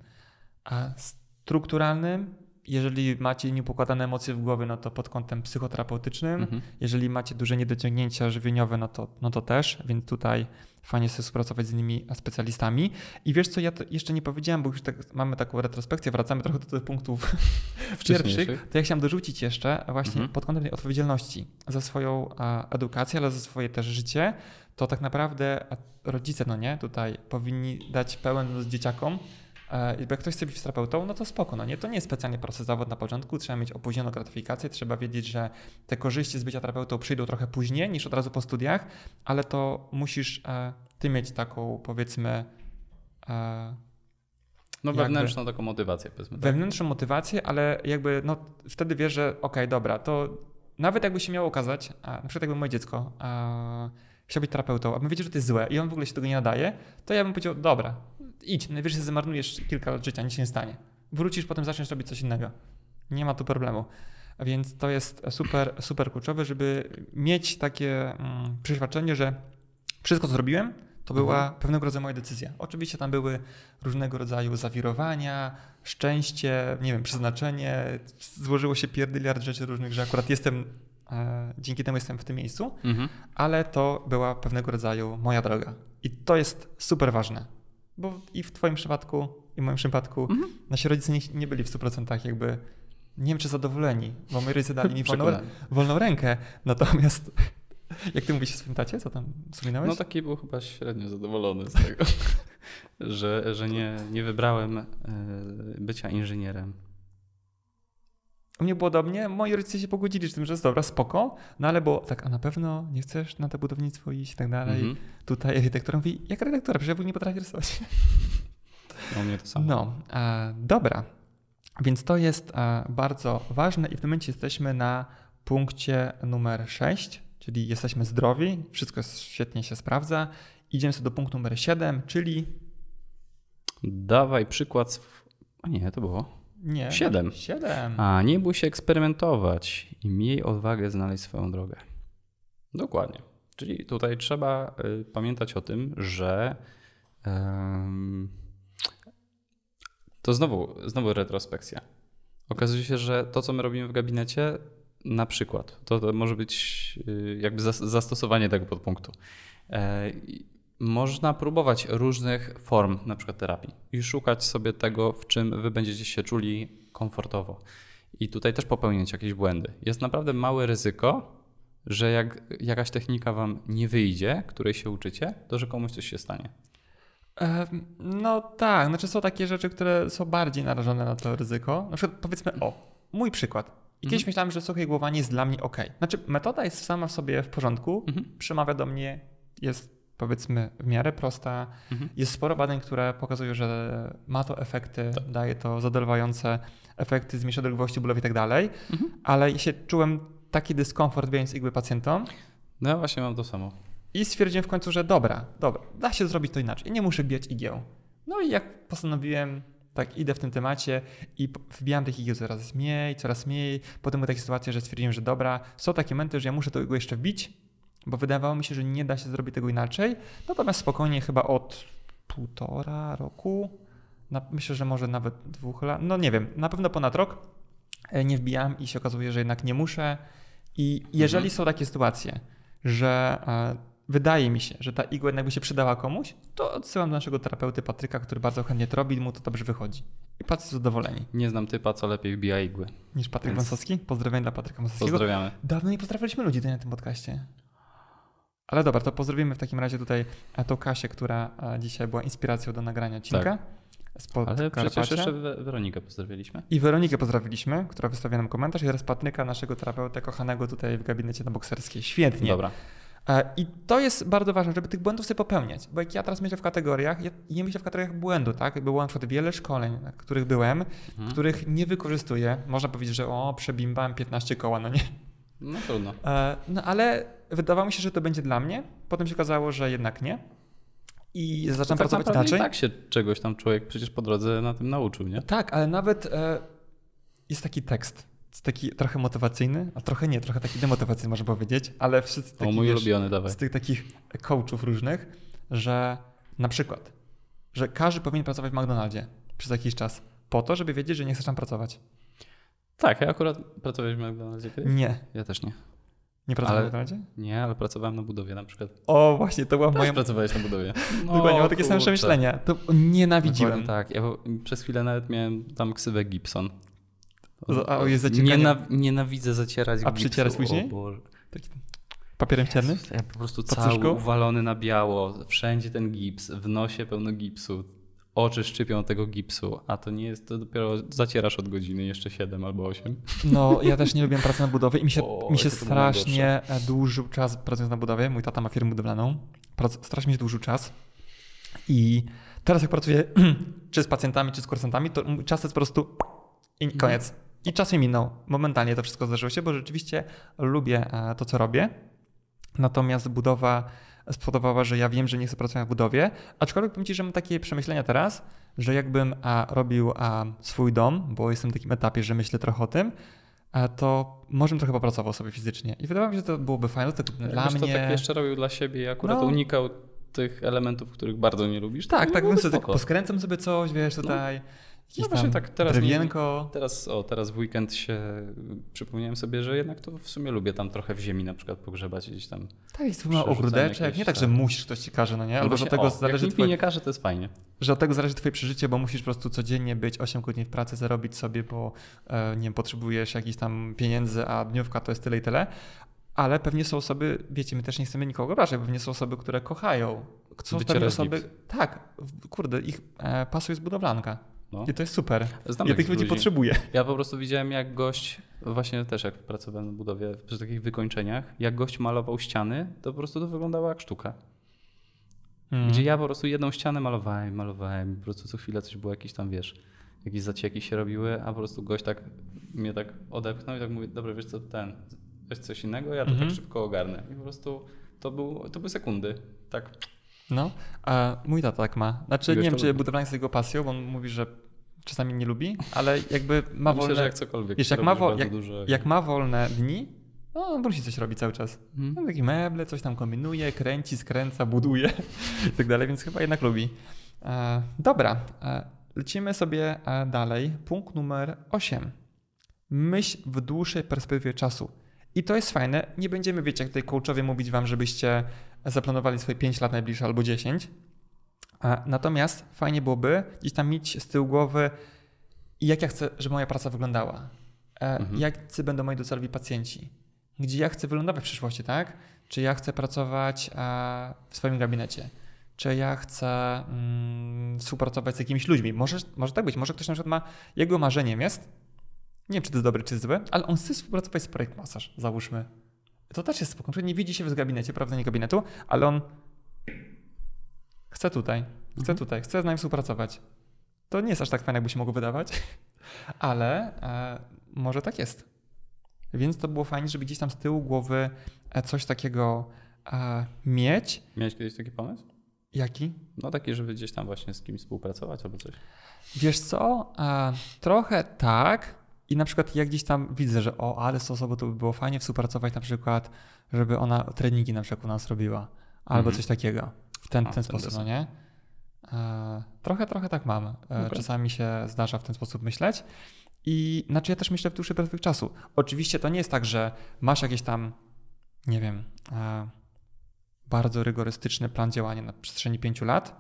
strukturalnym, jeżeli macie nieupokładane emocje w głowie, no to pod kątem psychoterapeutycznym. Mhm. Jeżeli macie duże niedociągnięcia żywieniowe, no to, no to też, więc tutaj fajnie sobie współpracować z innymi specjalistami. I wiesz co, ja jeszcze nie powiedziałem, bo już tak mamy taką retrospekcję, wracamy trochę do tych punktów pierwszych, to ja chciałem dorzucić jeszcze właśnie mhm. pod kątem tej odpowiedzialności za swoją edukację, ale za swoje też życie, to tak naprawdę rodzice, no nie, tutaj powinni dać pełen z dzieciakom i e, jak ktoś chce być terapeutą, no to spoko, no nie? To nie jest specjalnie prosty zawód na początku, trzeba mieć opóźnioną gratyfikację, trzeba wiedzieć, że te korzyści z bycia terapeutą przyjdą trochę później niż od razu po studiach, ale to musisz e, ty mieć taką, powiedzmy... E, no wewnętrzną jakby, taką motywację, powiedzmy. Tak. Wewnętrzną motywację, ale jakby no wtedy wiesz, że okej, okay, dobra, to nawet jakby się miało okazać, a, na przykład jakby moje dziecko... A, e, chciał być terapeutą, a my wiedział, że to jest złe i on w ogóle się tego nie nadaje, to ja bym powiedział, dobra, idź, najwyżej zmarnujesz kilka lat życia, nic się nie stanie. Wrócisz, potem zaczniesz robić coś innego. Nie ma tu problemu. Więc to jest super, super kluczowe, żeby mieć takie mm, przeświadczenie, że wszystko, co zrobiłem, to była mhm. pewnego rodzaju moja decyzja. Oczywiście tam były różnego rodzaju zawirowania, szczęście, nie wiem, przeznaczenie. Złożyło się pierdyliard rzeczy różnych, że akurat jestem, e, dzięki temu jestem w tym miejscu, mhm. ale to była pewnego rodzaju moja droga. I to jest super ważne. Bo i w Twoim przypadku, i w moim przypadku, mhm. nasi rodzice nie, nie byli w 100% jakby, nie wiem czy zadowoleni, bo moi rodzice dali mi wolną, wolną rękę. Natomiast jak ty mówisz o swoim tacie, co tam wspominałeś? No taki był chyba średnio zadowolony z tego, że, że nie, nie wybrałem e, bycia inżynierem. U mnie podobnie, moi rodzice się pogodzili z tym, że jest dobra, spoko, no ale bo tak, a na pewno nie chcesz na to budownictwo iść i tak dalej. Mm -hmm. Tutaj architektura mówi, jak redaktora, przecież ja nie potrafię rysować. No, mnie to samo. No, e, dobra. Więc to jest e, bardzo ważne i w tym momencie jesteśmy na punkcie numer 6, czyli jesteśmy zdrowi, wszystko świetnie się sprawdza. Idziemy sobie do punktu numer 7, czyli... Dawaj przykład... O nie, to było... Nie. Siedem. Siedem. A nie bój się eksperymentować i miej odwagę znaleźć swoją drogę. Dokładnie. Czyli tutaj trzeba y, pamiętać o tym, że y, to znowu, znowu retrospekcja. Okazuje się, że to, co my robimy w gabinecie, na przykład, to, to może być y, jakby zas zastosowanie tego podpunktu. E, można próbować różnych form, na przykład terapii, i szukać sobie tego, w czym wy będziecie się czuli komfortowo. I tutaj też popełniać jakieś błędy. Jest naprawdę małe ryzyko, że jak jakaś technika wam nie wyjdzie, której się uczycie, to że komuś coś się stanie. No tak, znaczy są takie rzeczy, które są bardziej narażone na to ryzyko. Na przykład powiedzmy, o, mój przykład. I mhm. kiedyś mhm. myślałem, że suche głowanie jest dla mnie ok. Znaczy, metoda jest sama w sobie w porządku, mhm. przemawia do mnie, jest powiedzmy w miarę prosta. Mhm. Jest sporo badań, które pokazują, że ma to efekty, tak. daje to zadowalające efekty, zmniejsza dolegliwości bólowe i tak dalej, mhm. ale ja się czułem taki dyskomfort bijąc igły pacjentom. No ja właśnie mam to samo. I stwierdziłem w końcu, że dobra, dobra, da się zrobić to inaczej, nie muszę bijać igieł. No i jak postanowiłem, tak idę w tym temacie i wbijam tych igieł coraz mniej, coraz mniej. Potem były takie sytuacje, że stwierdziłem, że dobra, są takie momenty, że ja muszę to igłę jeszcze wbić, bo wydawało mi się, że nie da się zrobić tego inaczej. Natomiast spokojnie chyba od półtora roku, na, myślę, że może nawet dwóch lat, no nie wiem, na pewno ponad rok e, nie wbijam i się okazuje, że jednak nie muszę. I jeżeli mhm. są takie sytuacje, że e, wydaje mi się, że ta igła jednak by się przydała komuś, to odsyłam do naszego terapeuty Patryka, który bardzo chętnie to robi, mu to dobrze wychodzi. I pacjent zadowoleni. Nie znam typa, co lepiej wbija igły. Niż Patryk Więc... Pozdrawiam dla Patryka Wąsowskiego. Pozdrawiamy. Dawno nie pozdrawialiśmy ludzi na tym podcaście. Ale dobra, to pozdrowimy w takim razie tutaj e, to Kasię, która e, dzisiaj była inspiracją do nagrania odcinka. Tak. Spod Ale przecież jeszcze Weronikę pozdrawiliśmy. I Weronikę pozdrawiliśmy, która wystawiła nam komentarz i teraz Patryka, naszego terapeuta kochanego tutaj w gabinecie na bokserskiej. Świetnie. Dobra. E, I to jest bardzo ważne, żeby tych błędów sobie popełniać, bo jak ja teraz myślę w kategoriach, ja nie myślę w kategoriach błędu, tak? Było na przykład wiele szkoleń, na których byłem, mhm. których nie wykorzystuję. Można powiedzieć, że o, przebimbałem 15 koła, no nie? No trudno. No ale wydawało mi się, że to będzie dla mnie. Potem się okazało, że jednak nie. I zacząłem tak pracować inaczej. I tak się czegoś tam człowiek przecież po drodze na tym nauczył, nie? Tak, ale nawet e, jest taki tekst. Jest taki trochę motywacyjny, a trochę nie, trochę taki demotywacyjny, można powiedzieć, ale wszyscy o, mój wiesz, ulubiony, dawaj. z tych takich coachów różnych, że na przykład, że każdy powinien pracować w McDonaldzie przez jakiś czas po to, żeby wiedzieć, że nie chcesz tam pracować. Tak, ja akurat pracowałeś w McDonaldzie kiedyś? Nie. Ja też nie. Nie pracowałeś ale, na McDonaldzie? Nie, ale pracowałem na budowie na przykład. O, właśnie, to była Też moja... pracowałeś na budowie. No, Dokładnie, mam takie same no, przemyślenia. To nienawidziłem. Dokładnie tak, ja przez chwilę nawet miałem tam ksywę Gibson. A jest Nienaw nienawidzę zacierać A gipsu. przycierać później? Papierem ściernym? Ja po prostu cały uwalony na biało, wszędzie ten gips, w nosie pełno gipsu oczy szczypią tego gipsu, a to nie jest, to dopiero zacierasz od godziny jeszcze 7 albo 8. No, ja też nie lubię pracy na budowie i mi się, o, mi się strasznie e, dłużył czas pracując na budowie. Mój tata ma firmę budowlaną, Prac, strasznie się dłużył czas i teraz jak pracuję czy z pacjentami, czy z kursantami, to czas jest po prostu i mhm. koniec. I czas mi minął. Momentalnie to wszystko zdarzyło się, bo rzeczywiście lubię e, to, co robię. Natomiast budowa spowodowała, że ja wiem, że nie chcę pracować w budowie, aczkolwiek powiem Ci, że mam takie przemyślenia teraz, że jakbym a, robił a, swój dom, bo jestem w takim etapie, że myślę trochę o tym, a, to może bym trochę popracował sobie fizycznie. I wydawało mi się, że to byłoby fajne, to tak dla mnie... to tak jeszcze robił dla siebie i akurat no. unikał tych elementów, których bardzo nie lubisz. Tak, tak, bym sobie tak poskręcam sobie coś, wiesz, no. tutaj... No Jakieś no właśnie tak, teraz, drewienko. Teraz, o, teraz w weekend się przypomniałem sobie, że jednak to w sumie lubię tam trochę w ziemi na przykład pogrzebać gdzieś tam. Tak, jest ma ogródeczek, jakieś, nie tak, że musisz, ktoś ci każe, no nie? No Albo no że od tego o, zależy jak twoje, nie każe, to jest fajnie. Że od tego zależy twoje przeżycie, bo musisz po prostu codziennie być 8 godzin w pracy, zarobić sobie, bo e, nie potrzebujesz jakichś tam pieniędzy, a dniówka to jest tyle i tyle. Ale pewnie są osoby, wiecie, my też nie chcemy nikogo obrażać, pewnie są osoby, które kochają. Są osoby, tak, kurde, ich e, pasuje jest budowlanka. No. I to jest super. Znam ja tych ludzi, potrzebuję. Ja po prostu widziałem, jak gość, właśnie też jak pracowałem w budowie, przy takich wykończeniach, jak gość malował ściany, to po prostu to wyglądało jak sztuka. Mm. Gdzie ja po prostu jedną ścianę malowałem, malowałem, po prostu co chwilę coś było jakiś tam, wiesz, jakieś zacieki się robiły, a po prostu gość tak mnie tak odepchnął i tak mówi, dobra, wiesz co, ten, weź coś innego, ja to mm -hmm. tak mhm. szybko ogarnę. I po prostu to, był, to były sekundy, tak no, a mój tata tak ma. Znaczy, Wiesz, nie wiem, czy budowlanie jest jego pasją, bo on mówi, że czasami nie lubi, ale jakby ma Myślę, wolne... Myślę, że jak cokolwiek. Wiesz, jak ma, wo... jak, duże... jak ma wolne dni, no, musi coś robi cały czas. Hmm. No, takie meble, coś tam kombinuje, kręci, skręca, buduje i tak dalej, więc chyba jednak lubi. E, dobra, e, lecimy sobie e, dalej. Punkt numer 8. Myśl w dłuższej perspektywie czasu. I to jest fajne. Nie będziemy, wiecie, jak tutaj coachowie mówić wam, żebyście zaplanowali swoje 5 lat najbliższe albo 10. E, natomiast fajnie byłoby gdzieś tam mieć z tyłu głowy, jak ja chcę, żeby moja praca wyglądała. E, mhm. Jak będą moi docelowi pacjenci? Gdzie ja chcę wylądować w przyszłości, tak? Czy ja chcę pracować e, w swoim gabinecie? Czy ja chcę mm, współpracować z jakimiś ludźmi? Może, może tak być. Może ktoś na przykład ma, jego marzeniem jest, nie wiem czy to jest dobre czy złe, ale on chce współpracować z projekt masaż, załóżmy. To też jest spoko. Nie widzi się w gabinecie, prawda, nie gabinetu, ale on chce tutaj, chce mhm. tutaj, chce z nami współpracować. To nie jest aż tak fajne, jakby się mogło wydawać, ale e, może tak jest. Więc to było fajnie, żeby gdzieś tam z tyłu głowy e, coś takiego e, mieć. Miałeś kiedyś taki pomysł? Jaki? No taki, żeby gdzieś tam właśnie z kimś współpracować albo coś. Wiesz co, e, trochę tak, i na przykład ja gdzieś tam widzę, że o, ale z osobą to by było fajnie współpracować na przykład, żeby ona treningi na przykład u nas robiła. Albo mhm. coś takiego. W ten, A, ten sposób, no nie? E, trochę, trochę tak mam. E, okay. Czasami się zdarza w ten sposób myśleć. I znaczy ja też myślę w dłuższej perspektywie czasu. Oczywiście to nie jest tak, że masz jakieś tam, nie wiem, e, bardzo rygorystyczny plan działania na przestrzeni pięciu lat,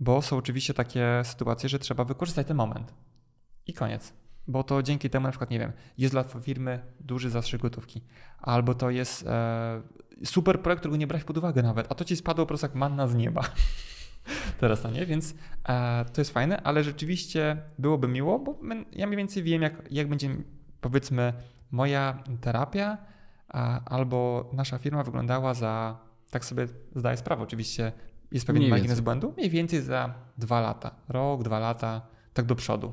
bo są oczywiście takie sytuacje, że trzeba wykorzystać ten moment. I koniec bo to dzięki temu na przykład, nie wiem, jest dla firmy duży zastrzyk gotówki, albo to jest e, super projekt, którego nie brać pod uwagę nawet, a to ci spadło po prostu jak manna z nieba. Teraz, no nie? Więc e, to jest fajne, ale rzeczywiście byłoby miło, bo my, ja mniej więcej wiem, jak, jak będzie, powiedzmy, moja terapia a, albo nasza firma wyglądała za, tak sobie zdaję sprawę oczywiście, jest pewien margines błędu, mniej więcej za dwa lata, rok, dwa lata, tak do przodu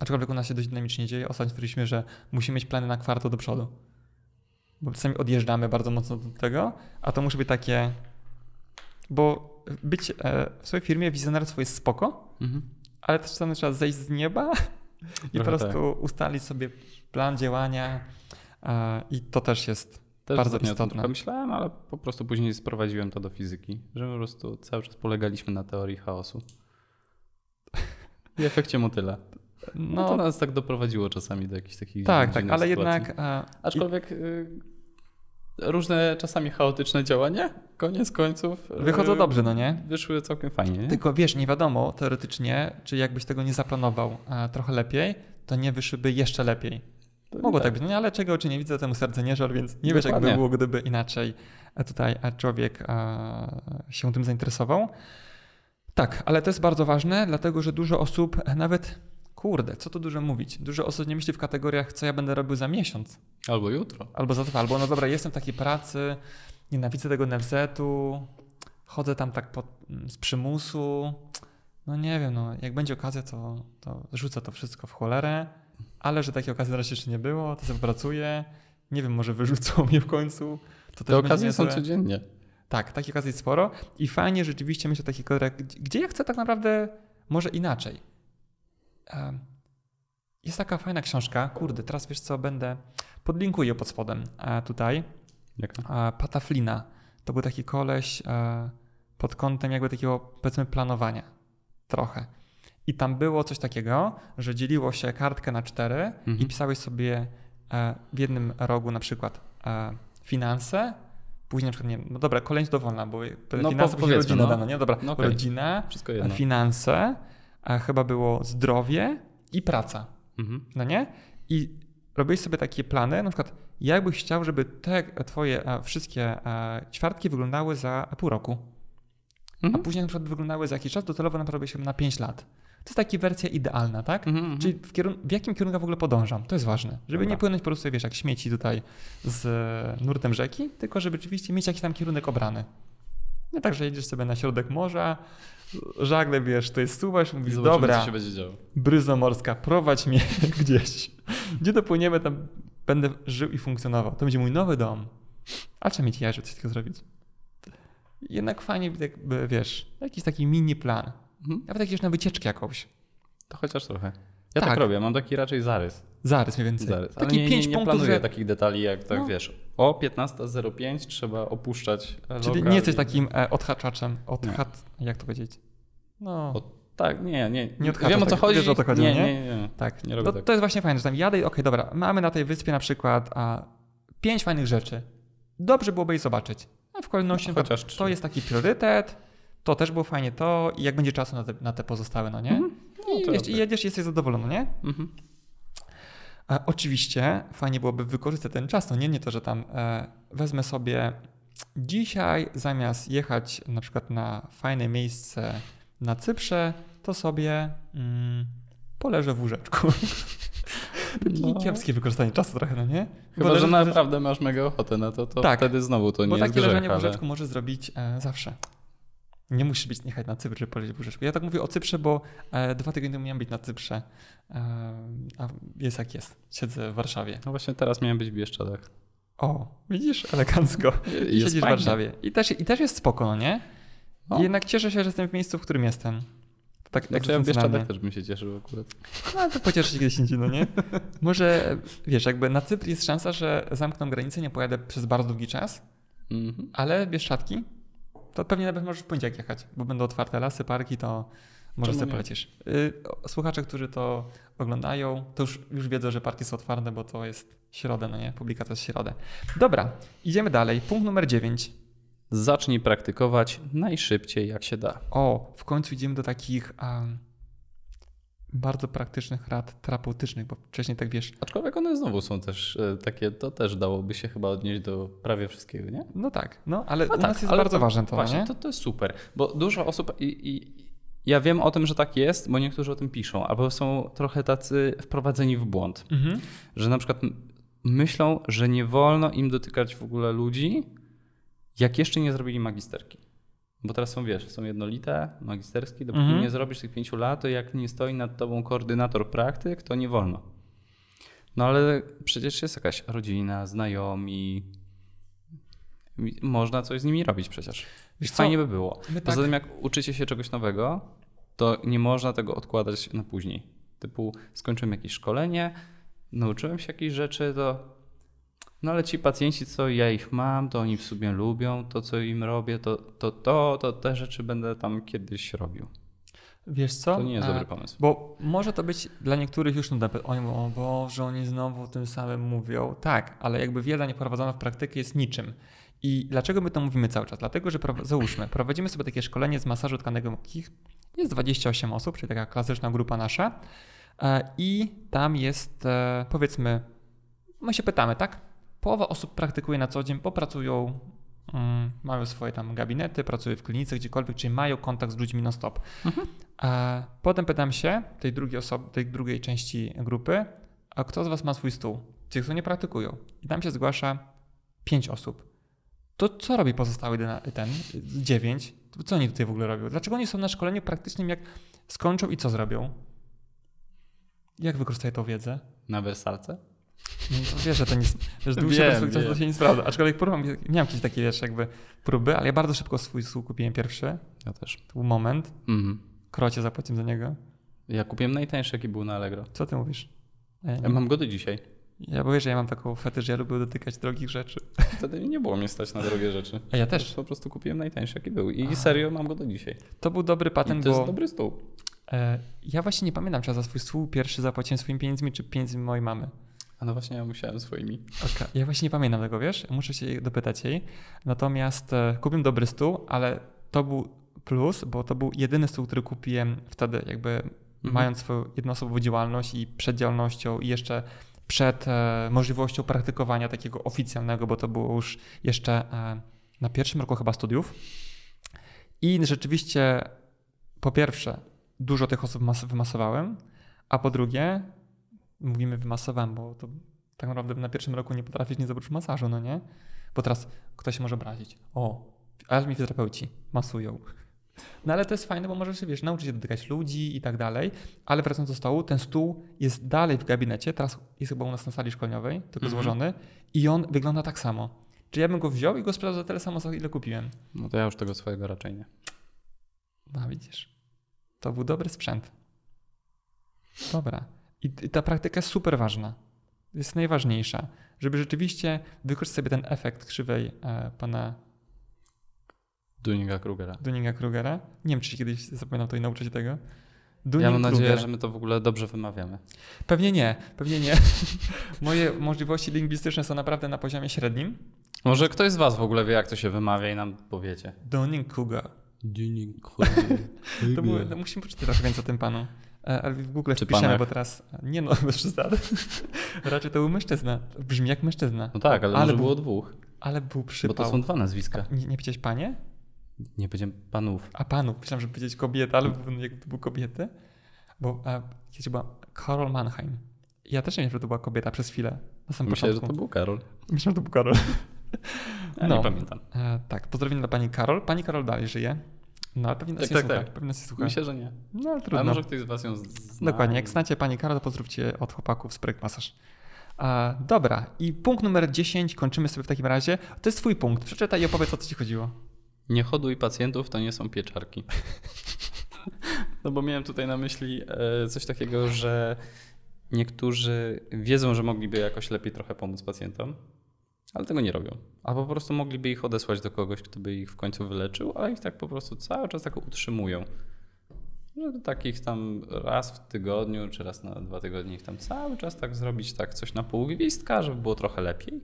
aczkolwiek u nas się dość dynamicznie dzieje. Ostatnio stwierdziliśmy, że musimy mieć plany na kwartał do przodu. Bo czasami odjeżdżamy bardzo mocno do tego, a to musi być takie. Bo być e, w swojej firmie wizjonerstwo jest spoko, mhm. ale też czasami trzeba zejść z nieba i Trochę po prostu tak. ustalić sobie plan działania. E, I to też jest też bardzo istotne. Myślałem, ale po prostu później sprowadziłem to do fizyki, że po prostu cały czas polegaliśmy na teorii chaosu. I efekcie motyla. No, no to nas tak doprowadziło czasami do jakichś takich Tak, tak, ale sytuacji. jednak. A... Aczkolwiek. I y, różne czasami chaotyczne działania, koniec końców. Y, Wychodzą dobrze, no nie? Wyszły całkiem fajnie. Nie? Tylko wiesz, nie wiadomo teoretycznie, czy jakbyś tego nie zaplanował e, trochę lepiej, to nie wyszłyby jeszcze lepiej. Mogło tak, tak. być, no nie, ale czego czy nie widzę, temu serce nie żal, więc nie Dokładnie. wiesz, jakby było, gdyby inaczej e, tutaj e, człowiek się tym zainteresował. Tak, ale to jest bardzo ważne, dlatego że dużo osób nawet Kurde, co tu dużo mówić? Dużo osób nie myśli w kategoriach, co ja będę robił za miesiąc. Albo jutro. Albo za to, albo no dobra, jestem w takiej pracy, nienawidzę tego NFZ-u, chodzę tam tak pod, mm, z przymusu. No nie wiem, no jak będzie okazja, to, to rzucę to wszystko w cholerę, ale że takiej okazji na razie jeszcze nie było, to sobie pracuję. Nie wiem, może wyrzucą mnie w końcu. To Te okazje są codziennie. Tak, takich okazji sporo i fajnie rzeczywiście myślę o takich kategoriach, gdzie ja chcę tak naprawdę może inaczej. Jest taka fajna książka, kurde, teraz wiesz co, będę, podlinkuję pod spodem e, tutaj. E, Pataflina. To był taki koleś e, pod kątem jakby takiego, powiedzmy, planowania. Trochę. I tam było coś takiego, że dzieliło się kartkę na cztery mhm. i pisałeś sobie w jednym rogu na przykład finanse, później na przykład, nie no dobra, kolejność dowolna, bo no, finanse, po, później rodzina no. dana, nie? Dobra, no, okay. rodzina, finanse, chyba było zdrowie i praca. Mhm. No nie? I robiłeś sobie takie plany, na przykład jakbyś chciał, żeby te twoje e, wszystkie e, ćwiartki wyglądały za pół roku. Mhm. A później na przykład wyglądały za jakiś czas, docelowo na przykład na 5 lat. To jest taka wersja idealna, tak? Mhm, mhm. Czyli w, kierun- w, jakim kierunku w ogóle podążam? To jest ważne. Żeby Dobra. nie płynąć po prostu, wiesz, jak śmieci tutaj z e, nurtem rzeki, tylko żeby rzeczywiście mieć jakiś tam kierunek obrany. No tak, że jedziesz sobie na środek morza, Żagle wiesz, to jest suwaś, mówisz, dobra, co się będzie działo. bryzo morska, prowadź mnie gdzieś. Gdzie dopłyniemy, tam będę żył i funkcjonował. To będzie mój nowy dom. A trzeba mieć jaja, żeby coś takiego zrobić. Jednak fajnie, jakby, wiesz, jakiś taki mini plan. Mhm. Nawet jak na wycieczkę jakąś. To chociaż trochę. Ja tak. tak. robię, mam taki raczej zarys. Zarys mniej więcej. Zarys. Taki nie, 5 nie, nie punktów. planuję że... takich detali, jak tak no. wiesz. O 15.05 trzeba opuszczać. E, Czyli nie jesteś takim e, odhaczaczem. Odhat... Jak to powiedzieć? No. Tak, nie, nie. Nie odhaczasz, Wiem o co chodzi. Wiesz, o chodzi nie, nie, nie, nie. Tak. nie robię no, tak. To jest właśnie fajne, że tam jadę okej, okay, dobra, mamy na tej wyspie na przykład a, pięć fajnych rzeczy. Dobrze byłoby je zobaczyć. A w kolejności no, chociaż to, jest taki priorytet, to też było fajnie to i jak będzie czasu na te, na te pozostałe, no nie? Mhm. No, jedziesz, jedziesz, jesteś zadowolony, nie? Mhm. E, oczywiście fajnie byłoby wykorzystać ten czas. No nie, nie to, że tam e, wezmę sobie dzisiaj zamiast jechać na przykład na fajne miejsce na Cyprze, to sobie mm, poleżę w łóżeczku. Takie no. kiepskie wykorzystanie czasu trochę, no nie? Chyba, Bo że naprawdę masz mega ochotę na to, to tak, wtedy znowu to nie bo jest takie grzech, leżenie w łóżeczku ale... może zrobić e, zawsze. Nie musisz być niechaj na Cyprze, polecieć po Ja tak mówię o Cyprze, bo e, dwa tygodnie temu miałem być na Cyprze, e, a jest jak jest. Siedzę w Warszawie. No właśnie teraz miałem być w Bieszczadach. O, widzisz, elegancko. Siedzisz fajnie. w Warszawie. I też, I też jest spoko, no nie? No. Jednak cieszę się, że jestem w miejscu, w którym jestem. Tak, jak w Bieszczadach też bym się cieszył akurat. No ale to pocieszę się gdzieś indziej, no nie? Może, wiesz, jakby na Cypr jest szansa, że zamkną granicę, nie pojadę przez bardzo długi czas, mm -hmm. ale Bieszczadki to pewnie nawet możesz w poniedziałek jechać, bo będą otwarte lasy, parki, to może sobie polecisz. Y, słuchacze, którzy to oglądają, to już, już wiedzą, że parki są otwarte, bo to jest środę, no nie? Publikacja jest środę. Dobra, idziemy dalej. Punkt numer 9. Zacznij praktykować najszybciej, jak się da. O, w końcu idziemy do takich... Um, bardzo praktycznych rad terapeutycznych, bo wcześniej tak wiesz. Aczkolwiek one znowu są też e, takie, to też dałoby się chyba odnieść do prawie wszystkiego, nie? No tak, no ale no u tak, nas jest bardzo to, ważne to. Właśnie, nie? To, to jest super, bo dużo osób i, i ja wiem o tym, że tak jest, bo niektórzy o tym piszą, albo są trochę tacy wprowadzeni w błąd, mhm. że na przykład myślą, że nie wolno im dotykać w ogóle ludzi, jak jeszcze nie zrobili magisterki. Bo teraz są, wiesz, są jednolite, magisterskie, dopóki mhm. nie zrobisz tych pięciu lat, to jak nie stoi nad tobą koordynator praktyk, to nie wolno. No ale przecież jest jakaś rodzina, znajomi. Można coś z nimi robić przecież. Wiesz Fajnie co? by było. Poza tak- tym, jak uczycie się czegoś nowego, to nie można tego odkładać na później. Typu skończyłem jakieś szkolenie, nauczyłem się jakiejś rzeczy, to no ale ci pacjenci, co ja ich mam, to oni w sobie lubią to, co im robię, to, to, to, to te rzeczy będę tam kiedyś robił. Wiesz co? To nie jest dobry e, pomysł. Bo może to być dla niektórych już nudne. Oni mówią, o Boże, oni znowu tym samym mówią. Tak, ale jakby wiedza nieprowadzona w praktykę jest niczym. I dlaczego my to mówimy cały czas? Dlatego, że załóżmy, prowadzimy sobie takie szkolenie z masażu tkanego mokich. Jest 28 osób, czyli taka klasyczna grupa nasza. E, I tam jest, e, powiedzmy, my się pytamy, tak? Połowa osób praktykuje na co dzień, bo pracują, mm, mają swoje tam gabinety, pracują w klinice, gdziekolwiek, czyli mają kontakt z ludźmi non stop. Mhm. A e, potem pytam się tej drugiej, osoby, tej drugiej części grupy, a kto z was ma swój stół? ci, którzy nie praktykują. I tam się zgłasza pięć osób. To co robi pozostały ten dziewięć? Co oni tutaj w ogóle robią? Dlaczego oni są na szkoleniu praktycznym, jak skończą i co zrobią? Jak wykorzystają tą wiedzę? Na wersalce? No wiesz, że to nie, wiesz, dłuższa perspektywa to się nie sprawdza. Aczkolwiek próbowałem, miałem jakieś takie, wiesz, jakby próby, ale ja bardzo szybko swój stół kupiłem pierwszy. Ja też. To był moment. Mhm. Krocie zapłaciłem za niego. Ja kupiłem najtańszy, jaki był na Allegro. Co ty mówisz? Ja, e, ja mam go do dzisiaj. Ja bo wiesz, ja mam taką fetysz, ja lubię dotykać drogich rzeczy. Wtedy nie było mnie stać na drogie rzeczy. A ja też. Po prostu kupiłem najtańszy, jaki był. I serio mam go do dzisiaj. To był dobry patent, I to bo... jest dobry stół. E, ja właśnie nie pamiętam, czy ja za swój stół pierwszy zapłaciłem swoimi pieniędzmi, czy pieniędzmi mojej mamy. A no właśnie, ja musiałem swoimi. Okay. Ja właśnie nie pamiętam tego, wiesz? Muszę się dopytać jej. Natomiast e, kupiłem dobry stół, ale to był plus, bo to był jedyny stół, który kupiłem wtedy, jakby mhm. mając swoją jednoosobową działalność i przed działalnością i jeszcze przed e, możliwością praktykowania takiego oficjalnego, bo to było już jeszcze e, na pierwszym roku chyba studiów. I rzeczywiście, po pierwsze, dużo tych osób wymasowałem, a po drugie, mówimy wymasowałem, bo to tak naprawdę na pierwszym roku nie potrafisz nie zobaczyć masażu, no nie? Bo teraz ktoś może obrazić. O, aż mi fizjoterapeuci masują. No ale to jest fajne, bo możesz, wiesz, nauczyć się dotykać ludzi i tak dalej, ale wracając do stołu, ten stół jest dalej w gabinecie, teraz jest chyba u nas na sali szkoleniowej, tylko mm-hmm. złożony i on wygląda tak samo. Czy ja bym go wziął i go sprzedał za tyle samo, co ile kupiłem? No to ja już tego swojego raczej nie. No widzisz, to był dobry sprzęt. Dobra. I ta praktyka jest super ważna. Jest najważniejsza, żeby rzeczywiście wykorzystać sobie ten efekt krzywej e, pana Dunninga Krugera. Duninga Krugera. Nie wiem, czy się kiedyś zapomniał to i się tego. Dunning ja mam nadzieję, Krugera. że my to w ogóle dobrze wymawiamy. Pewnie nie, pewnie nie. Moje możliwości lingwistyczne są naprawdę na poziomie średnim. Może ktoś z Was w ogóle wie, jak to się wymawia i nam powiecie. Dunning Kruger. Duning Kruger. to, to musimy poczytać trochę więcej o tym panu. E, ale w Google Czy wpiszemy, bo teraz. Nie no, bez przesady. Raczej to był mężczyzna. Brzmi jak mężczyzna. No tak, ale, ale był, było dwóch. Ale był przypał. Bo to są dwa nazwiska. A, nie, nie powiedziałeś panie? Nie powiedziałem panów. A panów. Myślałem, że powiedzieć kobieta, ale jak to były kobiety. Bo a, e, ja była Karol Mannheim. Ja też nie wiem, że to była kobieta przez chwilę. Na samym Myślałem, początku. że to był Karol. Myślałem, że to był Karol. Ja no. nie pamiętam. E, tak, pozdrowienia dla pani Karol. Pani Karol dalej żyje. No, pewnie nas tak, nie tak, słucha. Tak. Pewnie nas słucha. Myślę, że nie. No, trudno. Ale może ktoś z was ją zna. Dokładnie. Jak znacie pani Karol, to pozdrówcie od chłopaków z Projekt Masaż. A dobra. I punkt numer 10 kończymy sobie w takim razie. To jest twój punkt. Przeczytaj i opowiedz, o co ci chodziło. Nie hoduj pacjentów, to nie są pieczarki. no bo miałem tutaj na myśli e, coś takiego, że niektórzy wiedzą, że mogliby jakoś lepiej trochę pomóc pacjentom, ale tego nie robią. A po prostu mogliby ich odesłać do kogoś, kto by ich w końcu wyleczył, ale ich tak po prostu cały czas tak utrzymują. Żeby no, takich tam raz w tygodniu, czy raz na dwa tygodnie ich tam cały czas tak zrobić tak coś na pół gwizdka, żeby było trochę lepiej,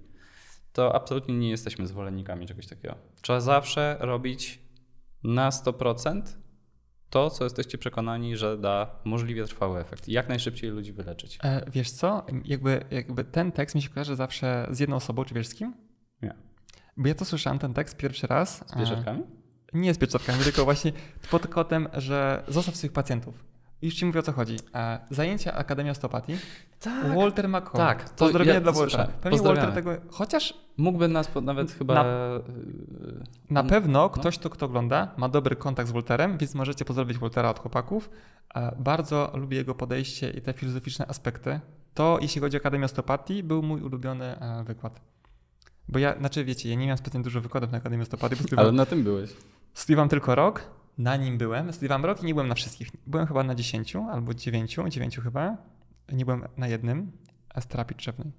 to absolutnie nie jesteśmy zwolennikami czegoś takiego. Trzeba zawsze robić na 100% to, co jesteście przekonani, że da możliwie trwały efekt i jak najszybciej ludzi wyleczyć. E, wiesz co, jakby, jakby ten tekst mi się kojarzy zawsze z jedną osobą, czy wiesz z kim? Nie. Bo ja to słyszałem ten tekst pierwszy raz. Z pieczarkami? E, nie z pieczarkami, tylko właśnie pod kotem, że zostaw swoich pacjentów. Już ci mówię o co chodzi. E, zajęcia Akademia Stopati. Tak. Walter McCall. Tak. To Pozdrowienia ja dla Waltera. Pewnie Walter tego. Chociaż. Mógłby nas nawet chyba. Na, y, y, na pewno no. ktoś, kto, kto ogląda, ma dobry kontakt z Walterem, więc możecie pozdrowić Waltera od chłopaków. E, bardzo lubię jego podejście i te filozoficzne aspekty. To, jeśli chodzi o Akademię Stopati, był mój ulubiony e, wykład. Bo ja, znaczy wiecie, ja nie miałem specjalnie dużo wykładów na Akademii Stopati. Ale na tym byłeś. Studiowałem tylko rok, na nim byłem, studiowałem rok i nie byłem na wszystkich. Byłem chyba na 10 albo 9, 9 chyba. Nie byłem na jednym z terapii drzewnej.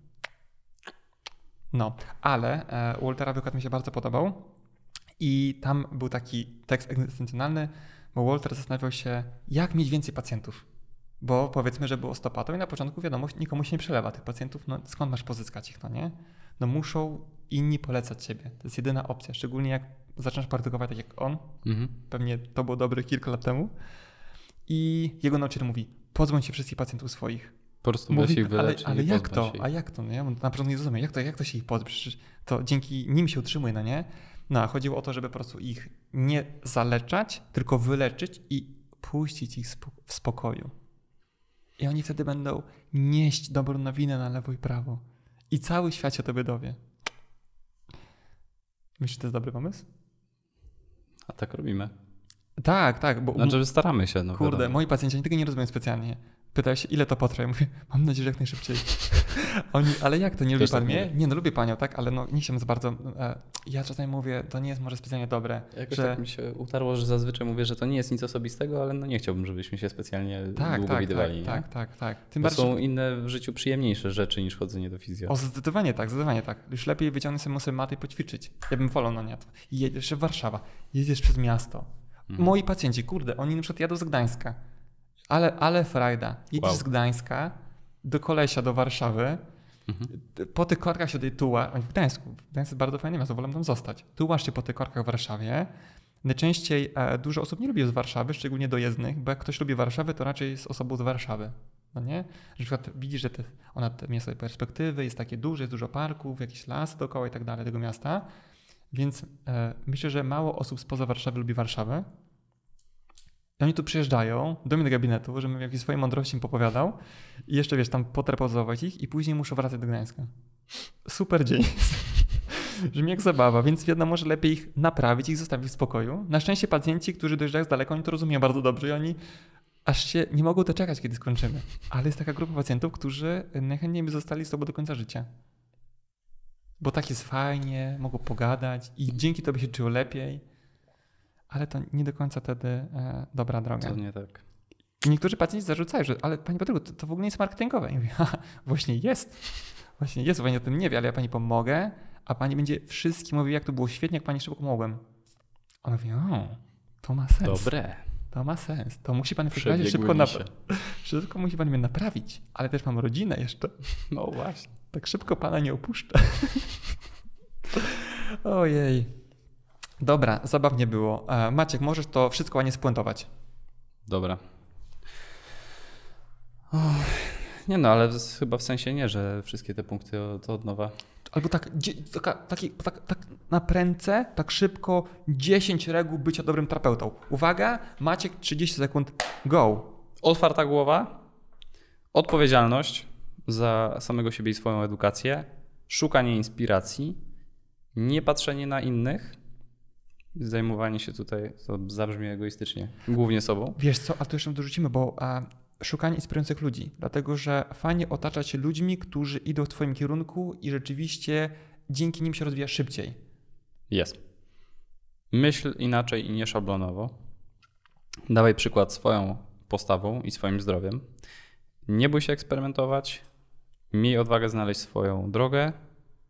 No, ale u e, Waltera wykład mi się bardzo podobał i tam był taki tekst egzystencjonalny, bo Walter zastanawiał się, jak mieć więcej pacjentów. Bo powiedzmy, że było stopatą i na początku wiadomo, nikomu się nie przelewa tych pacjentów, no skąd masz pozyskać ich, no nie? No muszą inni polecać ciebie. To jest jedyna opcja, szczególnie jak Zaczynasz praktykować tak jak on, mhm. pewnie to było dobre kilka lat temu, i jego nauczyciel mówi, pozbądź się wszystkich pacjentów swoich. Po prostu mówi, się ich ale, ale jak to? Się. A jak to? No ja na pewno nie rozumiem, jak to, jak to się ich pozbyć? to dzięki nim się utrzymuje, no nie? No, a chodziło o to, żeby po prostu ich nie zaleczać, tylko wyleczyć i puścić ich w spokoju. I oni wtedy będą nieść dobrą nowinę na lewo i prawo. I cały świat się to tobie dowie. Myślisz, że to jest dobry pomysł? A tak robimy. Tak, tak. Bo, znaczy staramy się. No kurde, wiadomo. moi pacjenci oni tego nie rozumieją specjalnie. Pytają się, ile to potrwa. Ja mówię, mam nadzieję, że jak najszybciej. Oni, ale jak to, nie lubi tak pan mnie? Nie, no lubię panią, tak, ale no nie chciałbym za bardzo. E, ja czasami mówię, to nie jest może specjalnie dobre. Jakoś że... tak mi się utarło, że zazwyczaj mówię, że to nie jest nic osobistego, ale no nie chciałbym, żebyśmy się specjalnie tak, długo tak, widywali. Tak, tak, tak, tak. Tym bardziej... są inne w życiu przyjemniejsze rzeczy niż chodzenie do fizjoterapii. O, zdecydowanie tak, zdecydowanie tak. Już lepiej wyciągnąć sobie musy maty i poćwiczyć. Ja bym wolał na nie. Jedziesz w Warszawa, jedziesz przez miasto. Mhm. Moi pacjenci, kurde, oni na przykład jadą z Gdańska. Ale, ale frajda. Jedziesz wow. z Gdańska, do kolesia do Warszawy. Mhm. Po tych korkach się tutaj tuła, w Gdańsku, w Gdańsku jest bardzo fajne miasto, wolę tam zostać. Tułasz się po tych korkach w Warszawie. Najczęściej e, dużo osób nie lubi z Warszawy, szczególnie dojezdnych, bo jak ktoś lubi Warszawę, to raczej jest osobą z Warszawy. No nie? Na przykład widzisz, że te, ona ma swoje perspektywy, jest takie duże, jest dużo parków, jakieś lasy dookoła i tak dalej tego miasta. Więc e, myślę, że mało osób spoza Warszawy lubi Warszawę, i oni tu przyjeżdżają do mnie do gabinetu, żebym jakieś swojej mądrości im popowiadał i jeszcze, wiesz, tam potrepozować ich i później muszę wracać do Gdańska. Super dzień. Brzmi jak zabawa, więc wiadomo, że lepiej ich naprawić, ich zostawić w spokoju. Na szczęście pacjenci, którzy dojeżdżają z daleka, oni to rozumieją bardzo dobrze i oni aż się nie mogą doczekać, kiedy skończymy. Ale jest taka grupa pacjentów, którzy najchętniej by zostali z tobą do końca życia. Bo tak jest fajnie, mogą pogadać i dzięki tobie się czują lepiej ale to nie do końca wtedy e, dobra droga. To nie tak. Niektórzy pacjenci zarzucają, że ale pani Patryku, to, to w ogóle nie jest marketingowe. I mówię, właśnie jest. Właśnie jest, pani o tym nie wie, ale ja pani pomogę, a pani będzie wszystkim mówiła, jak to było świetnie, jak pani szybko pomogłem. On mówi, o, to ma sens. Dobre. To ma sens. To musi pan w takim razie szybko, naprawić. szybko musi pan mnie naprawić, ale też mam rodzinę jeszcze. No właśnie. Tak szybko pana nie opuszczę. Ojej. Dobra, zabawnie było. E, Maciek, możesz to wszystko ładnie spuentować. Dobra. Nie no, ale chyba w sensie nie, że wszystkie te punkty to od nowa. Albo tak, taka, taki, tak, tak na prędce, tak szybko, 10 reguł bycia dobrym terapeutą. Uwaga, Maciek, 30 sekund, go. Otwarta głowa, odpowiedzialność za samego siebie i swoją edukację, szukanie inspiracji, nie patrzenie na innych, zajmowanie się tutaj, to zabrzmi egoistycznie, głównie sobą. Wiesz co, a to jeszcze dorzucimy, bo a, szukanie inspirujących ludzi, dlatego że fajnie otaczać się ludźmi, którzy idą w twoim kierunku i rzeczywiście dzięki nim się rozwija szybciej. Jest. Myśl inaczej i nieszablonowo. Dawaj przykład swoją postawą i swoim zdrowiem. Nie bój się eksperymentować. Miej odwagę znaleźć swoją drogę.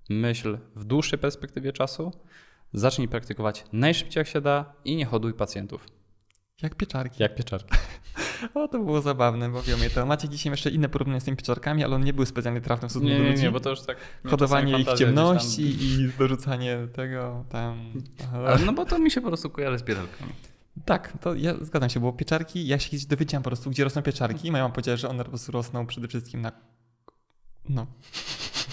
Myśl w dłuższej perspektywie czasu Zacznij praktykować najszybciej jak się da i nie hoduj pacjentów. Jak pieczarki. Jak pieczarki. O, to było zabawne, bo wiem, to macie dzisiaj jeszcze inne porównanie z tymi pieczarkami, ale on nie był specjalnie trafny w stosunku nie, do ludzi. Nie, nie, bo to już tak... Hodowanie ich ciemności i dorzucanie tego tam... Ale no bo to mi się po prostu kojarzy z pieczarkami. Tak, to ja zgadzam się, bo pieczarki, ja się kiedyś dowiedziałam po prostu, gdzie rosną pieczarki. Moja mama powiedziała, że one po prostu rosną przede wszystkim na... No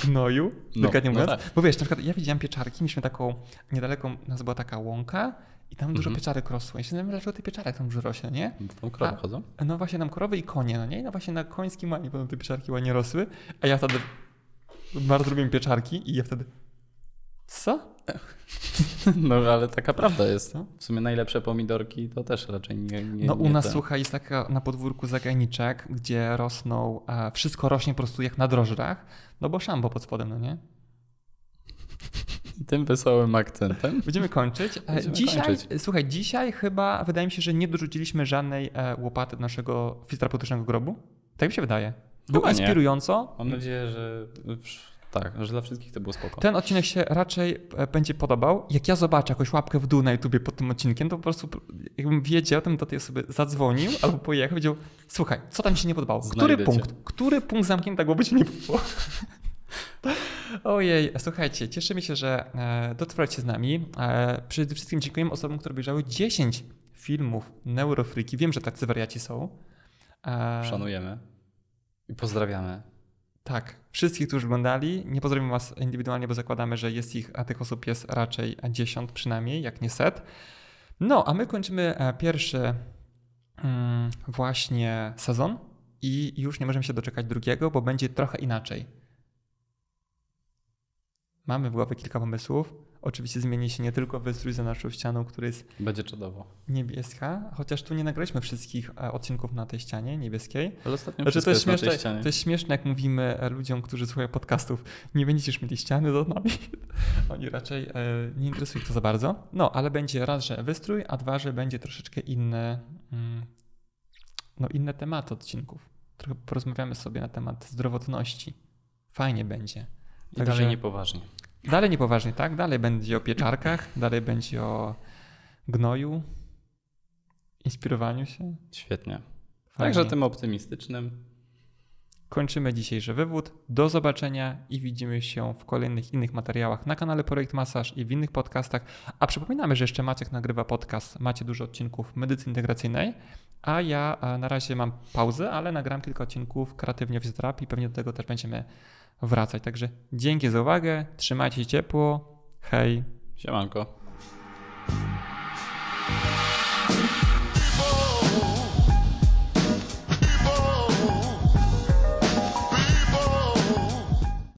gnoju, no, dokładnie no mówiąc. No tak. Bo wiesz, na przykład ja widziałem pieczarki, mieliśmy taką, niedaleko nas była taka łąka i tam dużo mm-hmm. pieczarek rosło. Ja się zastanawiam, dlaczego tych pieczarek tam dużo rośnie, nie? No tam krowy chodzą? No właśnie, tam krowy i konie, no nie? No właśnie na końskim mali potem te pieczarki ładnie rosły, a ja wtedy bardzo lubię pieczarki i ja wtedy co? No ale taka prawda jest. W sumie najlepsze pomidorki to też raczej nie. nie no u nie nas, ten. słuchaj, jest taka na podwórku zagajniczek, gdzie rosną, e, wszystko rośnie po prostu jak na drożdżach. No bo szambo pod spodem, no nie? Tym wesołym akcentem. Będziemy kończyć. E, Będziemy dzisiaj, kończyć. słuchaj, dzisiaj chyba wydaje mi się, że nie dorzuciliśmy żadnej e, łopaty do naszego fizjoterapeutycznego grobu. Tak mi się wydaje. Było inspirująco. Mam nadzieję, że tak, że dla wszystkich to było spoko. Ten odcinek się raczej e, będzie podobał. Jak ja zobaczę jakąś łapkę w dół na YouTubie pod tym odcinkiem, to po prostu jakbym wiedział, ten do tej osoby zadzwonił albo pojechał i powiedział, słuchaj, co tam się nie podobało? Który Znajdę punkt? Cię. Który punkt zamkniętego tak by ci nie było? Ojej, słuchajcie, cieszymy się, że e, dotrwaliście z nami. E, przede wszystkim dziękujemy osobom, które obejrzały 10 filmów Neurofriki. Wiem, że tacy wariaci są. E, Szanujemy i pozdrawiamy. Tak, wszystkich, którzy oglądali. Nie pozdrawiam Was indywidualnie, bo zakładamy, że jest ich, a tych osób jest raczej 10 przynajmniej, jak nie set. No, a my kończymy pierwszy mm, właśnie sezon i już nie możemy się doczekać drugiego, bo będzie trochę inaczej. Mamy w głowie kilka pomysłów. Oczywiście zmieni się nie tylko wystrój za naszą ścianą, który jest. Będzie czadowo. Niebieska, chociaż tu nie nagraliśmy wszystkich e, odcinków na tej ścianie niebieskiej. Ale ostatnio znaczy, to, jest śmieszne, na tej ścianie. to jest śmieszne, jak mówimy e, ludziom, którzy słuchają podcastów, nie będziecie mieli ściany do nami. Oni raczej e, nie interesują ich to za bardzo. No, ale będzie raz, że wystrój, a dwa, że będzie troszeczkę inne, mm, no, inne tematy odcinków. Trochę porozmawiamy sobie na temat zdrowotności. Fajnie będzie. I Także dalej niepoważnie. Dalej niepoważnie, tak? Dalej będzie o pieczarkach, dalej będzie o gnoju, inspirowaniu się. Świetnie. Fajnie. Także tym optymistycznym. Kończymy dzisiejszy wywód. Do zobaczenia i widzimy się w kolejnych innych materiałach na kanale Projekt Masaż i w innych podcastach. A przypominamy, że jeszcze Maciek nagrywa podcast. Macie dużo odcinków medycyny integracyjnej, a ja e, na razie mam pauzę, ale nagram kilka odcinków kreatywnie w terapii. Pewnie do tego też będziemy wracać. Także dzięki za uwagę, trzymajcie się ciepło, hej. Siemanko.